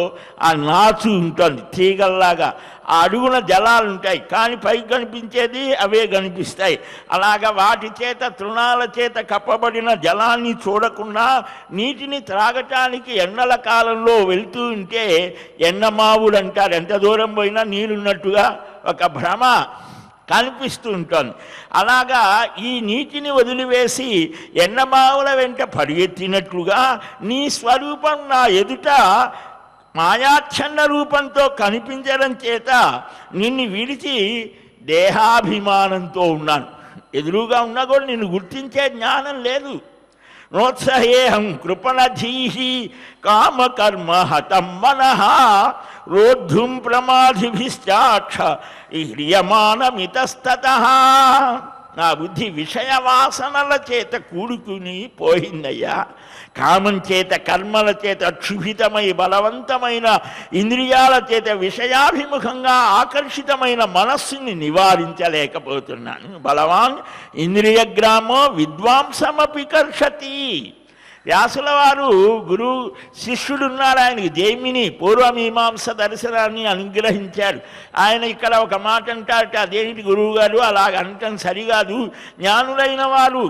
ఆ నాచు ఉంటుంది తీగల్లాగా ఆ అడుగున జలాలు ఉంటాయి కానీ పైకి కనిపించేది అవే కనిపిస్తాయి అలాగా వాటి చేత తృణాల చేత కప్పబడిన జలాన్ని చూడకుండా నీటిని త్రాగటానికి ఎండల కాలంలో వెళ్తూ ఉంటే ఎండమావులు అంటారు ఎంత దూరం పోయినా నీళ్ళున్నట్టుగా ఒక భ్రమ కనిపిస్తూ ఉంటుంది అలాగా ఈ నీటిని వదిలివేసి ఎన్నబావుల వెంట పరిగెత్తినట్లుగా నీ స్వరూపం నా ఎదుట మాయాచ్ఛన్న రూపంతో కనిపించడం చేత నిన్ను విడిచి దేహాభిమానంతో ఉన్నాను ఎదురుగా ఉన్నా కూడా నిన్ను గుర్తించే జ్ఞానం లేదు నోత్సహేహం కృపణధీహి కామకర్మ హతం మనహ రోద్ధుం ప్రమాధిభిశ్చాక్ష హ్రియమానమితస్తత నా బుద్ధి విషయ వాసనల చేత కూడుకుని పోయిందయ్యా కామం చేత కర్మల చేత క్షుభితమై బలవంతమైన ఇంద్రియాల చేత విషయాభిముఖంగా ఆకర్షితమైన మనస్సుని నివారించలేకపోతున్నాను బలవాన్ ఇంద్రియగ్రామో విద్వాంసమపి కర్షతి వ్యాసుల వారు గురువు ఉన్నారు ఆయనకి దేమిని పూర్వమీమాంస దర్శనాన్ని అనుగ్రహించారు ఆయన ఇక్కడ ఒక మాట అంటారట అదేమిటి గురువు గారు అలాగ అనటం సరికాదు జ్ఞానులైన వారు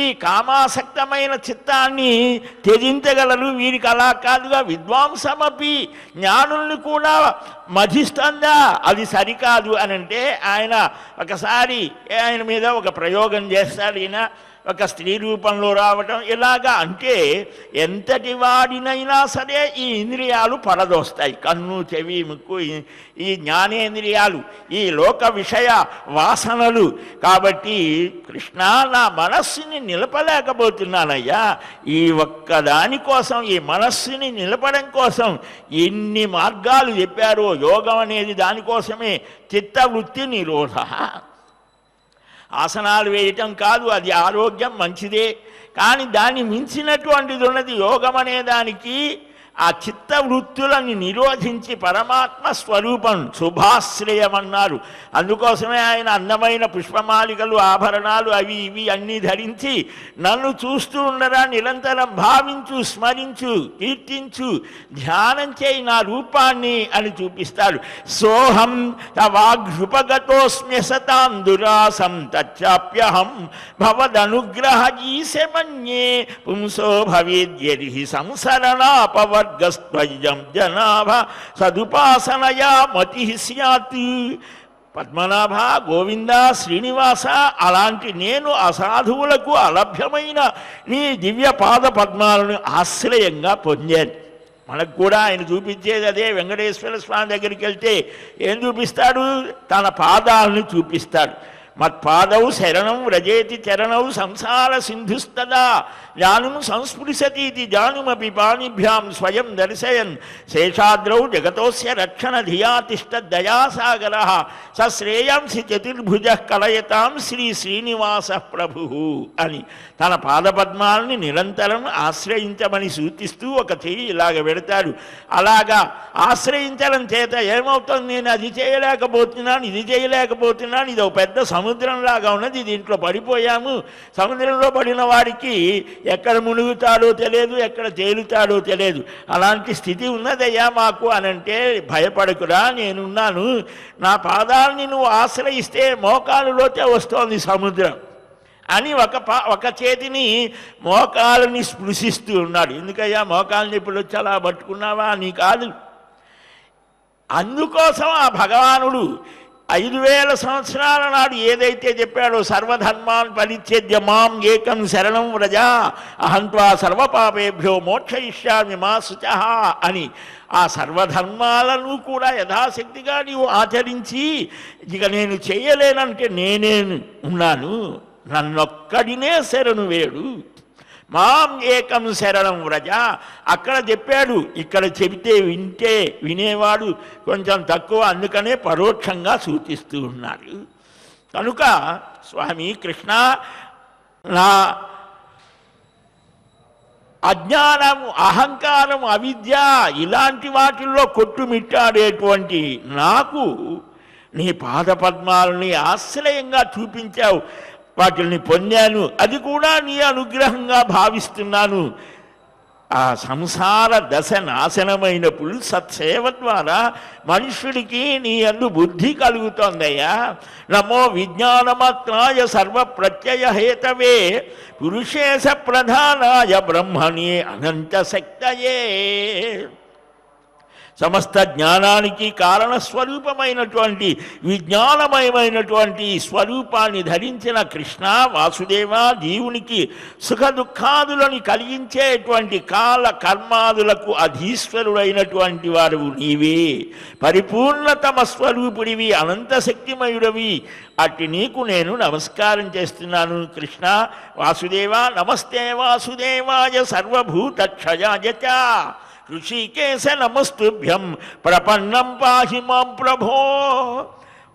ఈ కామాసక్తమైన చిత్తాన్ని త్యజించగలరు వీరికి అలా కాదుగా విద్వాంసమపి జ్ఞానుల్ని కూడా మధిస్తుందా అది సరికాదు అని అంటే ఆయన ఒకసారి ఆయన మీద ఒక ప్రయోగం చేస్తాడు ఈయన ఒక స్త్రీ రూపంలో రావటం ఇలాగా అంటే ఎంతటి వాడినైనా సరే ఈ ఇంద్రియాలు పడదోస్తాయి కన్ను చెవి ముక్కు ఈ జ్ఞానేంద్రియాలు ఈ లోక విషయ వాసనలు కాబట్టి కృష్ణ నా మనస్సుని నిలపలేకపోతున్నానయ్యా ఈ ఒక్క దానికోసం ఈ మనస్సుని నిలపడం కోసం ఎన్ని మార్గాలు చెప్పారో యోగం అనేది దానికోసమే చిత్తవృత్తి నిరోధ ఆసనాలు వేయటం కాదు అది ఆరోగ్యం మంచిదే కానీ దాన్ని మించినటువంటిది ఉన్నది యోగం అనేదానికి ఆ చిత్తవృత్తులను నిరోధించి పరమాత్మ స్వరూపం శుభాశ్రయమన్నారు అందుకోసమే ఆయన అందమైన పుష్పమాలికలు ఆభరణాలు అవి ఇవి అన్నీ ధరించి నన్ను చూస్తూ ఉండరా నిరంతరం భావించు స్మరించు కీర్తించు ధ్యానం చేయి నా రూపాన్ని అని చూపిస్తాడు సోహం తవాఘ్యుపగతోస్మ్య దురాసం తచ్చాప్యహం భవదనుగ్రహ ఈశమన్యే పుంసో భవేద్యర్హి సంసరణాపవర్ మార్గస్థయం జనాభ సదుపాసనయా మతి సత్ పద్మనాభ గోవింద శ్రీనివాస అలాంటి నేను అసాధువులకు అలభ్యమైన నీ దివ్య పాద పద్మాలను ఆశ్రయంగా పొందాను మనకు కూడా ఆయన చూపించేది అదే వెంకటేశ్వర స్వామి దగ్గరికి వెళ్తే ఏం చూపిస్తాడు తన పాదాలను చూపిస్తాడు మత్పాదౌ శరణం వ్రజేతి చరణౌ సంసార సింధుస్తదా జానుం సంస్పృశతీతి జానుమీ పాణిభ్యాం స్వయం దర్శయన్ శేషాద్రౌ జగతోస్య రక్షణ ధియా తిష్టదయాసాగర సశ్రేయాంసి చతుర్భుజ కలయతాం శ్రీ శ్రీనివాస ప్రభు అని తన పాదపద్మాలని నిరంతరం ఆశ్రయించమని సూచిస్తూ ఒక చెయ్యి ఇలాగ పెడతాడు అలాగా ఆశ్రయించడం చేత ఏమవుతుంది నేను అది చేయలేకపోతున్నాను ఇది చేయలేకపోతున్నాను ఇది ఒక పెద్ద సము సముద్రంలాగా ఉన్నది దీంట్లో పడిపోయాము సముద్రంలో పడిన వాడికి ఎక్కడ మునుగుతాడో తెలియదు ఎక్కడ తేలుతాడో తెలియదు అలాంటి స్థితి ఉన్నదయ్యా మాకు అని అంటే భయపడకురా నేనున్నాను నా పాదాలని నువ్వు ఆశ్రయిస్తే మోకాలులోతే వస్తోంది సముద్రం అని ఒక పా ఒక చేతిని మోకాలని స్పృశిస్తూ ఉన్నాడు ఎందుకయ్యా మోకాలని ఎప్పుడు వచ్చి అలా పట్టుకున్నావా నీ కాదు అందుకోసం ఆ భగవానుడు ఐదు వేల సంవత్సరాల నాడు ఏదైతే చెప్పాడో సర్వధర్మాన్ పరిచ్ఛేద్య మాం ఏకం శరణం వ్రజ అహంత్వా సర్వపాపేభ్యో మోక్షయిష్యామి మా శుచ అని ఆ సర్వధర్మాలను కూడా యథాశక్తిగా నీవు ఆచరించి ఇక నేను చేయలేనంటే నేనే ఉన్నాను నన్నొక్కడినే శరణు వేడు మాం ఏకం శరణం వ్రజ అక్కడ చెప్పాడు ఇక్కడ చెబితే వింటే వినేవాడు కొంచెం తక్కువ అందుకనే పరోక్షంగా సూచిస్తూ ఉన్నాడు కనుక స్వామి కృష్ణ నా అజ్ఞానము అహంకారం అవిద్య ఇలాంటి వాటిల్లో కొట్టుమిట్టాడేటువంటి నాకు నీ పాదపద్మాలని ఆశ్రయంగా చూపించావు వాటిని పొందాను అది కూడా నీ అనుగ్రహంగా భావిస్తున్నాను ఆ సంసార దశ నాశనమైనప్పుడు సత్సేవ ద్వారా మనుషుడికి నీ అందు బుద్ధి కలుగుతోందయ్యా నమో విజ్ఞానమత్నాయ సర్వ ప్రత్యయ హేతవే పురుషేశ ప్రధానాయ బ్రహ్మణి అనంత శక్తయే సమస్త జ్ఞానానికి కారణస్వరూపమైనటువంటి విజ్ఞానమయమైనటువంటి స్వరూపాన్ని ధరించిన కృష్ణ వాసుదేవ దీవునికి సుఖ దుఃఖాదులను కలిగించేటువంటి కాల కర్మాదులకు అధీశ్వరుడైనటువంటి వారు నీవే పరిపూర్ణతమ స్వరూపుడివి అనంత శక్తిమయుడవి అట్టి నీకు నేను నమస్కారం చేస్తున్నాను కృష్ణ వాసుదేవ నమస్తే వాసుదేవాయ సర్వభూతక్షయాయ ఋషికేశ నమస్తుభ్యం ప్రపన్నం పాహి మాం ప్రభో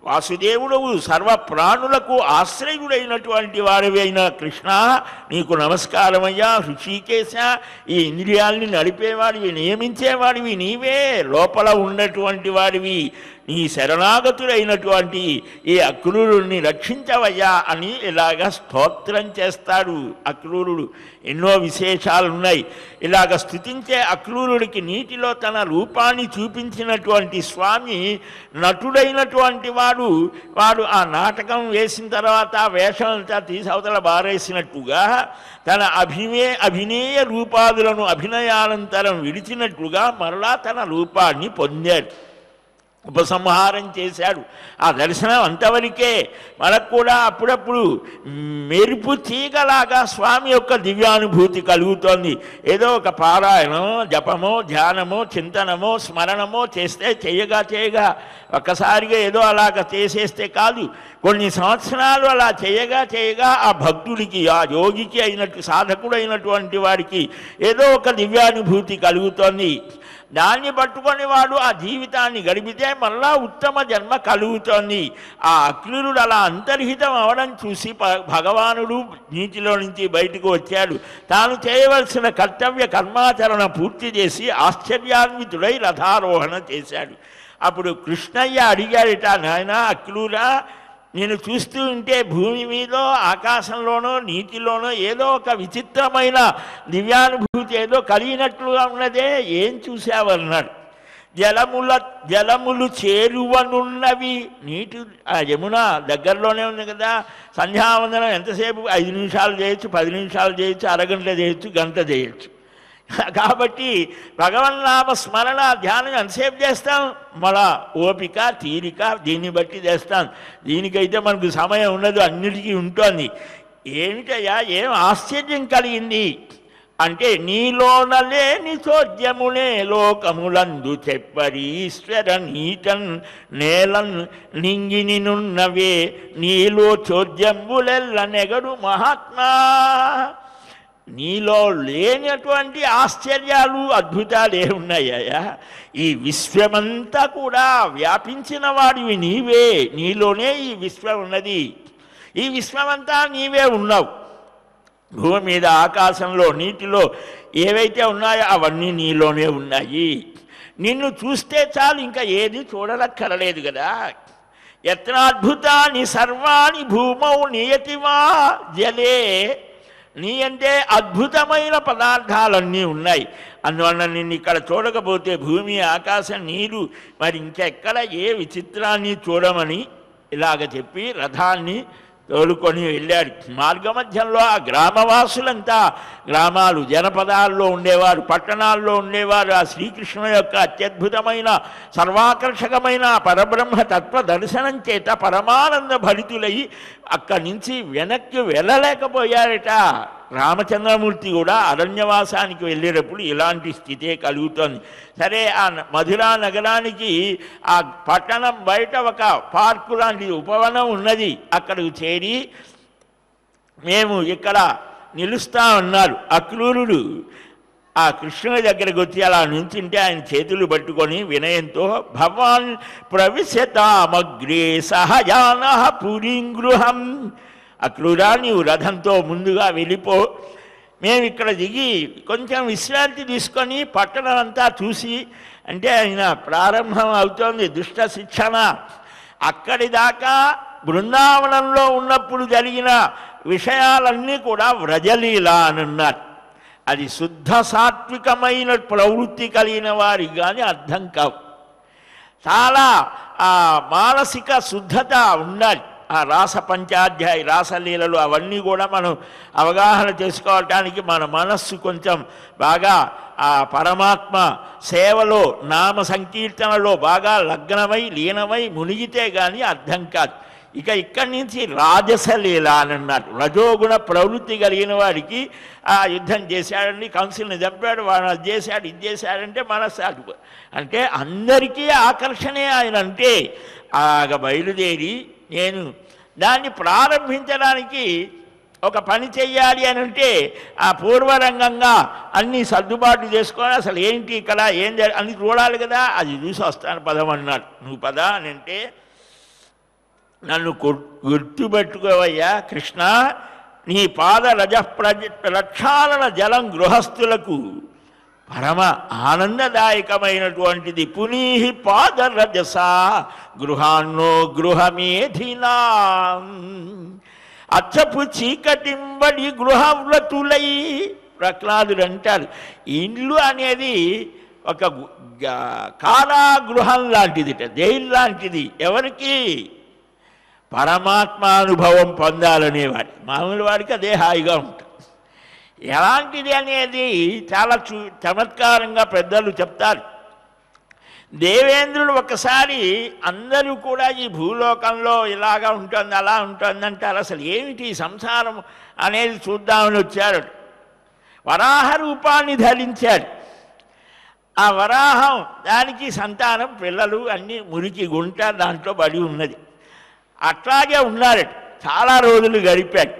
వాసుదేవుడు సర్వ ప్రాణులకు ఆశ్రయుడైనటువంటి వారివైన కృష్ణ నీకు నమస్కారమయ్యా ఋషికేశ ఈ ఇంద్రియాల్ని నడిపేవాడివి నియమించేవాడివి నీవే లోపల ఉన్నటువంటి వాడివి నీ శరణాగతుడైనటువంటి ఈ అక్రూరుడిని రక్షించవయ్యా అని ఇలాగ స్తోత్రం చేస్తాడు అక్రూరుడు ఎన్నో విశేషాలున్నాయి ఇలాగ స్థుతించే అక్రూరుడికి నీటిలో తన రూపాన్ని చూపించినటువంటి స్వామి నటుడైనటువంటి వాడు వాడు ఆ నాటకం వేసిన తర్వాత వేషం అంతా తీసవతల బారేసినట్టుగా తన అభినే అభినేయ రూపాదులను అభినయానంతరం విడిచినట్లుగా మరలా తన రూపాన్ని పొందాడు ఉపసంహారం చేశాడు ఆ దర్శనం అంతవరకే మనకు కూడా అప్పుడప్పుడు మెరుపు తీగలాగా స్వామి యొక్క దివ్యానుభూతి కలుగుతోంది ఏదో ఒక పారాయణం జపమో ధ్యానమో చింతనమో స్మరణమో చేస్తే చేయగా చేయగా ఒక్కసారిగా ఏదో అలాగ చేసేస్తే కాదు కొన్ని సంవత్సరాలు అలా చేయగా చేయగా ఆ భక్తుడికి ఆ యోగికి అయినట్టు సాధకుడు అయినటువంటి వాడికి ఏదో ఒక దివ్యానుభూతి కలుగుతోంది దాన్ని పట్టుకొని వాడు ఆ జీవితాన్ని గడిపితే మళ్ళా ఉత్తమ జన్మ కలుగుతోంది ఆ అక్రూరుడు అలా అంతర్హితం అవడం చూసి భగవానుడు నీటిలో నుంచి బయటకు వచ్చాడు తాను చేయవలసిన కర్తవ్య కర్మాచరణ పూర్తి చేసి ఆశ్చర్యాన్వితుడై రథారోహణ చేశాడు అప్పుడు కృష్ణయ్య అడిగాడట నాయన అక్రూరా నేను చూస్తూ ఉంటే భూమి మీద ఆకాశంలోనో నీటిలోనో ఏదో ఒక విచిత్రమైన దివ్యానుభూతి ఏదో కలిగినట్లుగా ఉన్నదే ఏం చూసావన్నాడు జలముల జలములు చేరువనున్నవి నీటి ఆ యమున దగ్గరలోనే ఉంది కదా సంధ్యావందనం ఎంతసేపు ఐదు నిమిషాలు చేయొచ్చు పది నిమిషాలు చేయొచ్చు అరగంట చేయొచ్చు గంట చేయొచ్చు కాబట్టి భగవన్నామ స్మరణ ధ్యానం ఎంతసేపు చేస్తాం మళ్ళా ఓపిక తీరిక దీన్ని బట్టి చేస్తాం దీనికైతే మనకు సమయం ఉండదు అన్నిటికీ ఉంటుంది ఏమిటయ్యా ఏం ఆశ్చర్యం కలిగింది అంటే నీలోన లేని చోద్యమునే లోకములందు చెప్పరీశ్వర నీటన్ నేలన్ నింగిని నున్నవే నీలో చోద్యంబులెల్ల నెగడు మహాత్మా నీలో లేనటువంటి ఆశ్చర్యాలు అద్భుతాలు ఉన్నాయా ఈ విశ్వమంతా కూడా వ్యాపించిన వాడివి నీవే నీలోనే ఈ విశ్వం ఉన్నది ఈ విశ్వమంతా నీవే ఉన్నావు భూమి మీద ఆకాశంలో నీటిలో ఏవైతే ఉన్నాయో అవన్నీ నీలోనే ఉన్నాయి నిన్ను చూస్తే చాలు ఇంకా ఏది చూడనక్కరలేదు కదా అద్భుతాన్ని సర్వాణి భూమౌ నియతివా జలే నీ అంటే అద్భుతమైన పదార్థాలన్నీ ఉన్నాయి అందువల్ల నిన్ను ఇక్కడ చూడకపోతే భూమి ఆకాశం నీరు మరి ఇంకెక్కడ ఏ విచిత్రాన్ని చూడమని ఇలాగ చెప్పి రథాన్ని తోలుకొని వెళ్ళాడు మార్గమధ్యంలో ఆ గ్రామవాసులంతా గ్రామాలు జనపదాల్లో ఉండేవారు పట్టణాల్లో ఉండేవారు ఆ శ్రీకృష్ణుని యొక్క అత్యద్భుతమైన సర్వాకర్షకమైన పరబ్రహ్మ తత్వ దర్శనం చేత పరమానంద భరితులై అక్కడి నుంచి వెనక్కి వెళ్ళలేకపోయారట రామచంద్రమూర్తి కూడా అరణ్యవాసానికి వెళ్ళేటప్పుడు ఇలాంటి స్థితే కలుగుతోంది సరే ఆ మధురా నగరానికి ఆ పట్టణం బయట ఒక పార్కు లాంటి ఉపవనం ఉన్నది అక్కడికి చేరి మేము ఇక్కడ నిలుస్తా ఉన్నారు అక్రూరుడు ఆ కృష్ణుని దగ్గరకు వచ్చి అలా నుంచుంటే ఆయన చేతులు పట్టుకొని వినయంతో భవాన్ ప్రవిశతామగ్రే సహజాన పురీ గృహం అక్రూరా నీవు రథంతో ముందుగా వెళ్ళిపో మేము ఇక్కడ దిగి కొంచెం విశ్రాంతి తీసుకొని పట్టణం అంతా చూసి అంటే ఆయన ప్రారంభం అవుతోంది దుష్ట శిక్షణ అక్కడి దాకా బృందావనంలో ఉన్నప్పుడు జరిగిన విషయాలన్నీ కూడా వ్రజలీల అని అన్నారు అది శుద్ధ సాత్వికమైన ప్రవృత్తి కలిగిన వారికి కానీ అర్థం కావు చాలా మానసిక శుద్ధత ఉండాలి ఆ రాస పంచాధ్యాయ రాసలీలలు అవన్నీ కూడా మనం అవగాహన చేసుకోవటానికి మన మనస్సు కొంచెం బాగా ఆ పరమాత్మ సేవలో నామ సంకీర్తనలో బాగా లగ్నమై లీనమై మునిగితే కానీ అర్థం కాదు ఇక ఇక్కడి నుంచి రాజసలీల అని అన్నారు రజోగుణ ప్రవృత్తి కలిగిన వాడికి ఆ యుద్ధం చేశాడని కౌన్సిల్ని చంపాడు వాడు అది చేశాడు ఇది చేశాడంటే మనస్సాడు అంటే అందరికీ ఆకర్షణే ఆయన అంటే ఆగ బయలుదేరి నేను దాన్ని ప్రారంభించడానికి ఒక పని చెయ్యాలి అని అంటే ఆ పూర్వరంగంగా అన్నీ సర్దుబాటు చేసుకొని అసలు ఏంటి ఇక్కడ ఏం జరి అన్ని చూడాలి కదా అది చూసి వస్తాను పదం అన్నాడు నువ్వు పద అని అంటే నన్ను గుర్తుపెట్టుకోవయ్యా కృష్ణ నీ పాద రజ ప్రజ లక్షాలన జలం గృహస్థులకు పరమ ఆనందదాయకమైనటువంటిది పునీహి పాదరజస గృహాన్నో గృహమేధినా అచ్చపు చీకటింబడి గృహవ్రతులై ప్రహ్లాదుడు అంటారు ఇండ్లు అనేది ఒక కారాగృహం లాంటిదిట జైలు లాంటిది ఎవరికి పరమాత్మానుభవం పొందాలనేవాడి మామూలు వాడికి అదే హాయిగా ఉంటుంది ఎలాంటిది అనేది చాలా చూ చమత్కారంగా పెద్దలు చెప్తారు దేవేంద్రుడు ఒకసారి అందరూ కూడా ఈ భూలోకంలో ఇలాగా ఉంటుంది అలా అంటారు అసలు ఏమిటి సంసారం అనేది చూద్దామని వచ్చారు వరాహ రూపాన్ని ధరించాడు ఆ వరాహం దానికి సంతానం పిల్లలు అన్నీ మురికి గుంట దాంట్లో పడి ఉన్నది అట్లాగే ఉన్నారట చాలా రోజులు గడిపాడు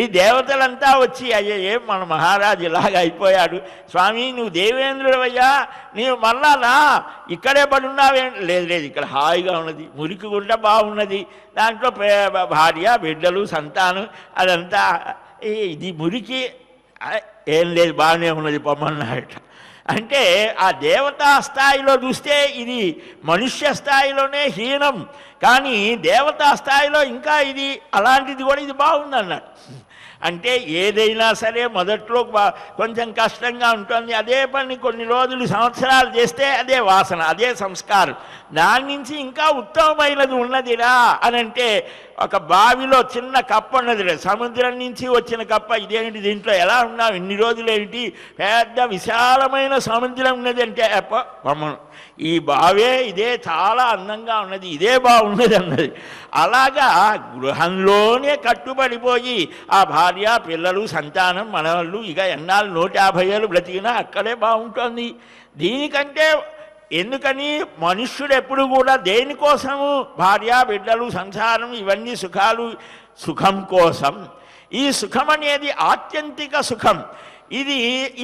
ఈ దేవతలంతా వచ్చి అయ్యే మన మహారాజు ఇలాగ అయిపోయాడు స్వామి నువ్వు దేవేంద్రుడవయ్యా నీవు మళ్ళా రా ఇక్కడే పడున్నావే లేదు లేదు ఇక్కడ హాయిగా ఉన్నది మురికి గుంట బాగున్నది దాంట్లో భార్య బిడ్డలు సంతానం అదంతా ఇది మురికి ఏం లేదు బాగానే ఉన్నది పొమ్మన్నాడట అంటే ఆ దేవతా స్థాయిలో చూస్తే ఇది మనుష్య స్థాయిలోనే హీనం కానీ దేవతా స్థాయిలో ఇంకా ఇది అలాంటిది కూడా ఇది బాగుంది అన్నాడు అంటే ఏదైనా సరే మొదట్లో కొంచెం కష్టంగా ఉంటుంది అదే పని కొన్ని రోజులు సంవత్సరాలు చేస్తే అదే వాసన అదే సంస్కారం దాని నుంచి ఇంకా ఉత్తమమైనది ఉన్నదిరా అని అంటే ఒక బావిలో చిన్న కప్ప ఉన్నదిలే సముద్రం నుంచి వచ్చిన కప్ప ఇదేంటి దీంట్లో ఎలా ఉన్నావు ఇన్ని రోజులు ఏమిటి పెద్ద విశాలమైన సముద్రం ఉన్నదంటే అప్ప మమ్మల్ని ఈ బావే ఇదే చాలా అందంగా ఉన్నది ఇదే బాగున్నది అన్నది అలాగా గృహంలోనే కట్టుబడిపోయి ఆ భార్య పిల్లలు సంతానం మనవాళ్ళు ఇక ఎన్నాళ్ళు నూట యాభై ఏళ్ళు బ్రతికినా అక్కడే బాగుంటుంది దీనికంటే ఎందుకని మనుష్యుడు ఎప్పుడు కూడా దేనికోసము భార్య బిడ్డలు సంసారం ఇవన్నీ సుఖాలు సుఖం కోసం ఈ సుఖం అనేది ఆత్యంతిక సుఖం ఇది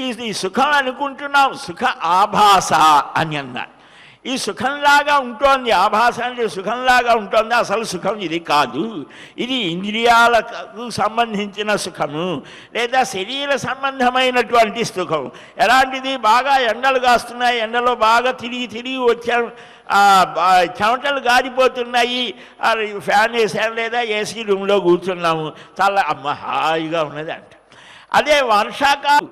ఈ సుఖం అనుకుంటున్నాం సుఖ ఆభాస అని అన్నారు ఈ సుఖంలాగా ఉంటోంది అంటే సుఖంలాగా ఉంటోంది అసలు సుఖం ఇది కాదు ఇది ఇంద్రియాలకు సంబంధించిన సుఖము లేదా శరీర సంబంధమైనటువంటి సుఖం ఎలాంటిది బాగా ఎండలు కాస్తున్నాయి ఎండలో బాగా తిరిగి తిరిగి వచ్చా చెమటలు గారిపోతున్నాయి ఫ్యాన్ వేసాం లేదా ఏసీ రూమ్లో కూర్చున్నాము చాలా అమ్మ హాయిగా ఉన్నది అంట అదే వర్షాకాలం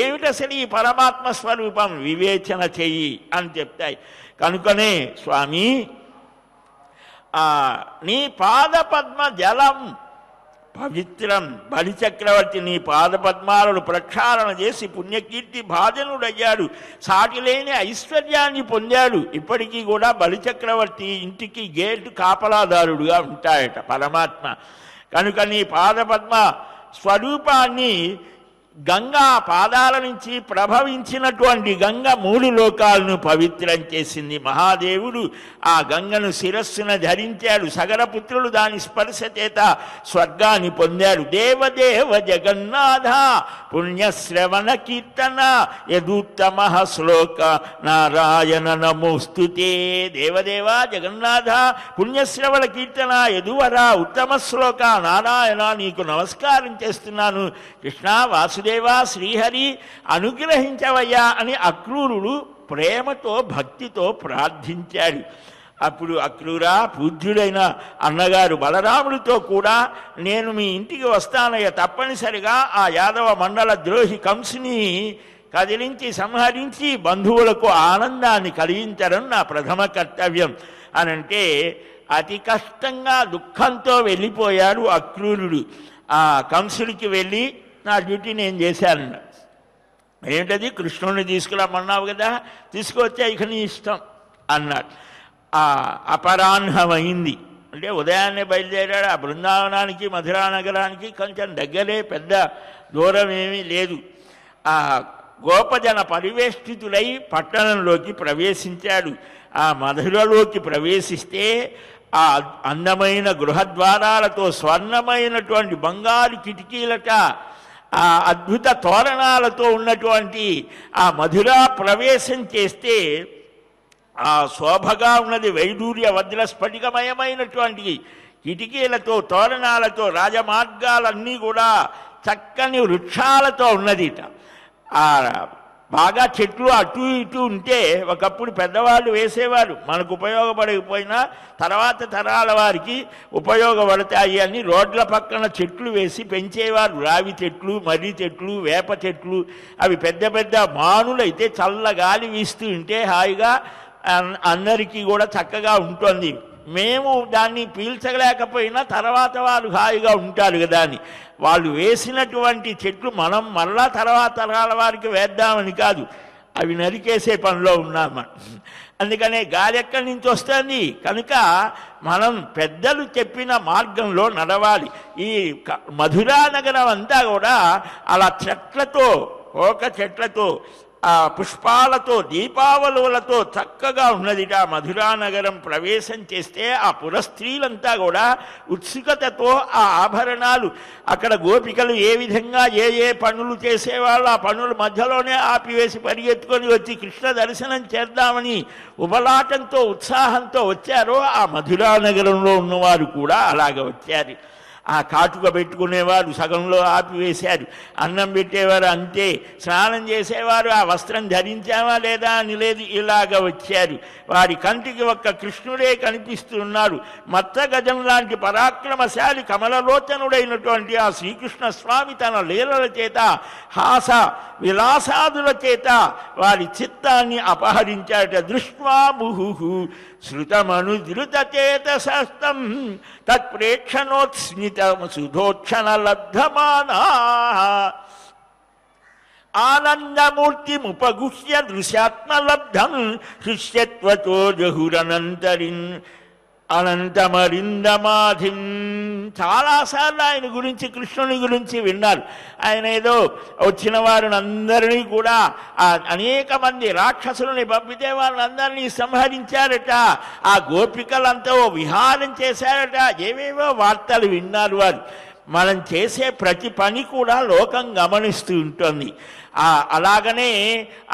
ఏమిటసలు ఈ పరమాత్మ స్వరూపం వివేచన చెయ్యి అని చెప్తాయి కనుకనే స్వామి నీ పాదపద్మ జలం పవిత్రం బలిచక్రవర్తి నీ పాదపద్మాలను ప్రక్షాళన చేసి పుణ్యకీర్తి భాజనుడయ్యాడు లేని ఐశ్వర్యాన్ని పొందాడు ఇప్పటికీ కూడా బలిచక్రవర్తి ఇంటికి గేటు కాపలాదారుడుగా ఉంటాయట పరమాత్మ కనుక నీ పాదపద్మ స్వరూపాన్ని గంగా పాదాల నుంచి ప్రభవించినటువంటి గంగ మూడు లోకాలను పవిత్రం చేసింది మహాదేవుడు ఆ గంగను శిరస్సున ధరించాడు సగరపుత్రులు దాని స్పర్శ చేత స్వర్గాన్ని పొందాడు దేవదేవ జగన్నాథ పుణ్యశ్రవణ కీర్తన యదుత్తమ శ్లోక నారాయణ నమోస్తుతే దేవదేవ జగన్నాథ పుణ్యశ్రవణ కీర్తన యదువరా ఉత్తమ శ్లోక నారాయణ నీకు నమస్కారం చేస్తున్నాను కృష్ణ వాసుదేవ వాసుదేవా శ్రీహరి అనుగ్రహించవయ్యా అని అక్రూరుడు ప్రేమతో భక్తితో ప్రార్థించాడు అప్పుడు అక్రూరా పూజ్యుడైన అన్నగారు బలరాముడితో కూడా నేను మీ ఇంటికి వస్తానయ్య తప్పనిసరిగా ఆ యాదవ మండల ద్రోహి కంసుని కదిలించి సంహరించి బంధువులకు ఆనందాన్ని కలిగించడం నా ప్రథమ కర్తవ్యం అని అంటే అతి కష్టంగా దుఃఖంతో వెళ్ళిపోయాడు అక్రూరుడు ఆ కంసుడికి వెళ్ళి నా డ్యూటీ నేను చేశాను ఏంటది కృష్ణుడిని తీసుకురామన్నావు కదా తీసుకొచ్చా ఇక నీ ఇష్టం అన్నాడు ఆ అపరాహ్నమైంది అంటే ఉదయాన్నే బయలుదేరాడు ఆ బృందావనానికి మధురా నగరానికి కొంచెం దగ్గరే పెద్ద దూరం ఏమీ లేదు ఆ గోపజన పరివేష్టితులై పట్టణంలోకి ప్రవేశించాడు ఆ మధురలోకి ప్రవేశిస్తే ఆ అందమైన గృహద్వారాలతో స్వర్ణమైనటువంటి బంగారు కిటికీలట ఆ అద్భుత తోరణాలతో ఉన్నటువంటి ఆ మధురా ప్రవేశం చేస్తే ఆ శోభగా ఉన్నది వైడూర్య వజ్రస్ఫటికమయమైనటువంటి కిటికీలతో తోరణాలతో రాజమార్గాలన్నీ కూడా చక్కని వృక్షాలతో ఉన్నది ఆ బాగా చెట్లు అటు ఇటు ఉంటే ఒకప్పుడు పెద్దవాళ్ళు వేసేవారు మనకు ఉపయోగపడకపోయినా తర్వాత తరాల వారికి ఉపయోగపడతాయి అని రోడ్ల పక్కన చెట్లు వేసి పెంచేవారు రావి చెట్లు మర్రి చెట్లు వేప చెట్లు అవి పెద్ద పెద్ద మానులైతే చల్ల గాలి వీస్తూ ఉంటే హాయిగా అందరికీ కూడా చక్కగా ఉంటుంది మేము దాన్ని పీల్చలేకపోయినా తర్వాత వాళ్ళు హాయిగా ఉంటారు కదా అని వాళ్ళు వేసినటువంటి చెట్లు మనం మళ్ళా తర్వాత తరాల వారికి వేద్దామని కాదు అవి నరికేసే పనిలో ఉన్నాము అందుకనే గాలి ఎక్కడి నుంచి వస్తుంది కనుక మనం పెద్దలు చెప్పిన మార్గంలో నడవాలి ఈ మధురా నగరం అంతా కూడా అలా చెట్లతో ఒక చెట్లతో ఆ పుష్పాలతో దీపావళులతో చక్కగా ఉన్నదిట మధురానగరం ప్రవేశం చేస్తే ఆ పురస్త్రీలంతా కూడా ఉత్సుకతతో ఆ ఆభరణాలు అక్కడ గోపికలు ఏ విధంగా ఏ ఏ పనులు చేసేవాళ్ళు ఆ పనుల మధ్యలోనే ఆపివేసి పరిగెత్తుకొని వచ్చి కృష్ణ దర్శనం చేద్దామని ఉపలాటంతో ఉత్సాహంతో వచ్చారో ఆ మధురానగరంలో ఉన్నవారు కూడా అలాగ వచ్చారు ఆ కాటుక పెట్టుకునేవారు సగంలో ఆపివేశారు అన్నం పెట్టేవారు అంతే స్నానం చేసేవారు ఆ వస్త్రం ధరించావా లేదా అని లేదు ఇలాగ వచ్చారు వారి కంటికి ఒక్క కృష్ణుడే కనిపిస్తున్నారు మత్త గజం లాంటి పరాక్రమశాలి కమలలోచనుడైనటువంటి ఆ శ్రీకృష్ణ స్వామి తన లీలల చేత హాస విలాసాదుల చేత వారి చిత్తాన్ని అపహరించాట దృష్వా श्रुतमनुधृतचेतसस्तम तत्प्रेक्षणोत्स्मितमसुधोक्षणलब्धमानाः आनन्दमूर्तिमुपगुह्य दृश्यात्मलब्धं शिष्यत्वतो जहुरनंतरिन అనంతమరిందమాధిం చాలాసార్లు ఆయన గురించి కృష్ణుని గురించి విన్నారు ఆయన ఏదో వచ్చిన వారిని అందరినీ కూడా అనేక మంది రాక్షసులని పంపితే వాళ్ళందరినీ సంహరించారట ఆ గోపికలంతా విహారం చేశారట ఏవేవో వార్తలు విన్నారు వారు మనం చేసే ప్రతి పని కూడా లోకం గమనిస్తూ ఉంటుంది అలాగనే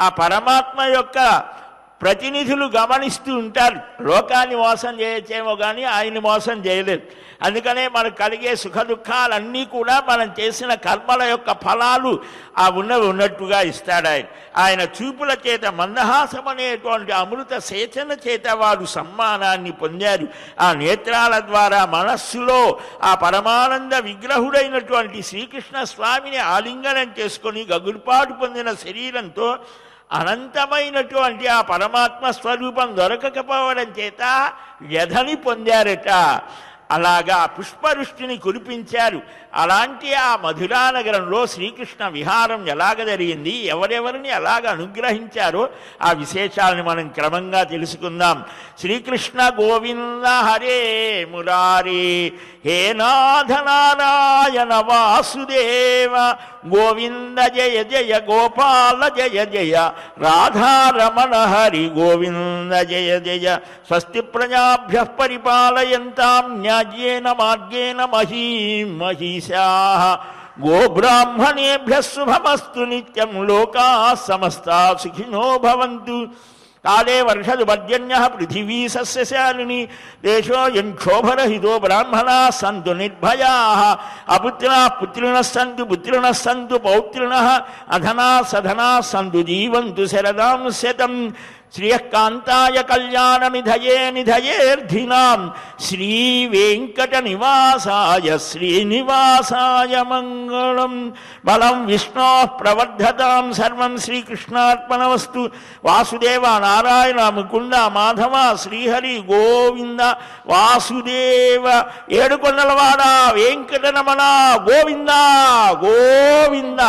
ఆ పరమాత్మ యొక్క ప్రతినిధులు గమనిస్తూ ఉంటారు లోకాన్ని మోసం చేయొచ్చేమో కానీ ఆయన్ని మోసం చేయలేదు అందుకనే మనకు కలిగే సుఖ దుఃఖాలన్నీ కూడా మనం చేసిన కర్మల యొక్క ఫలాలు ఆ ఉన్నవి ఉన్నట్టుగా ఇస్తాడు ఆయన ఆయన చూపుల చేత మందహాసం అనేటువంటి అమృత సేచన చేత వారు సమ్మానాన్ని పొందారు ఆ నేత్రాల ద్వారా మనస్సులో ఆ పరమానంద విగ్రహుడైనటువంటి శ్రీకృష్ణ స్వామిని ఆలింగనం చేసుకొని గగురుపాటు పొందిన శరీరంతో అనంతమైనటువంటి ఆ పరమాత్మ స్వరూపం దొరకకపోవడం చేత వ్యధని పొందారట అలాగా పుష్పవృష్టిని కురిపించారు అలాంటి ఆ మధురానగరంలో శ్రీకృష్ణ విహారం ఎలాగ జరిగింది ఎవరెవరిని ఎలాగ అనుగ్రహించారో ఆ విశేషాలను మనం క్రమంగా తెలుసుకుందాం శ్రీకృష్ణ గోవింద హరే మురారి హే నాథనారాయణ వాసుదేవ గోవింద జయ జయ గోపాల జయ జయ రాధారమణ హరి గోవింద జయ జయ స్వస్తి ప్రజాభ్య పరిపాలయంతాం న్యాయేన మార్గేణ మహీ మహీ ईशाः शुभमस्तु नित्यं लोकाः समस्ता सुखिनो भवन्तु काले वर्षदुपर्जन्यः पृथिवी सस्यशालिनी देशो देशोऽयं क्षोभरहितो ब्राह्मण सन्तु निर्भया अपुत्र पुत्रिण सन्तु पुत्रिण सन्तु पौत्रिण अधना सधना सन्तु जीवंत शरदा शतम శ్రీయకాంతాయ కళ్యాణ నిధయే నిధయేర్ధినాన్ శ్రీ వెంకట నివాసాయ శ్రీనివాసాయ మంగళం బలం విష్ణో ప్రవర్ధతాం సర్వం శ్రీకృష్ణార్పణ వస్తు వాసుదేవ నారాయణ ముకుంద మాధవ శ్రీహరి గోవింద వాసుదేవ ఏడుకొండలవాడ వెంకట వెంకటరమణ గోవింద గోవింద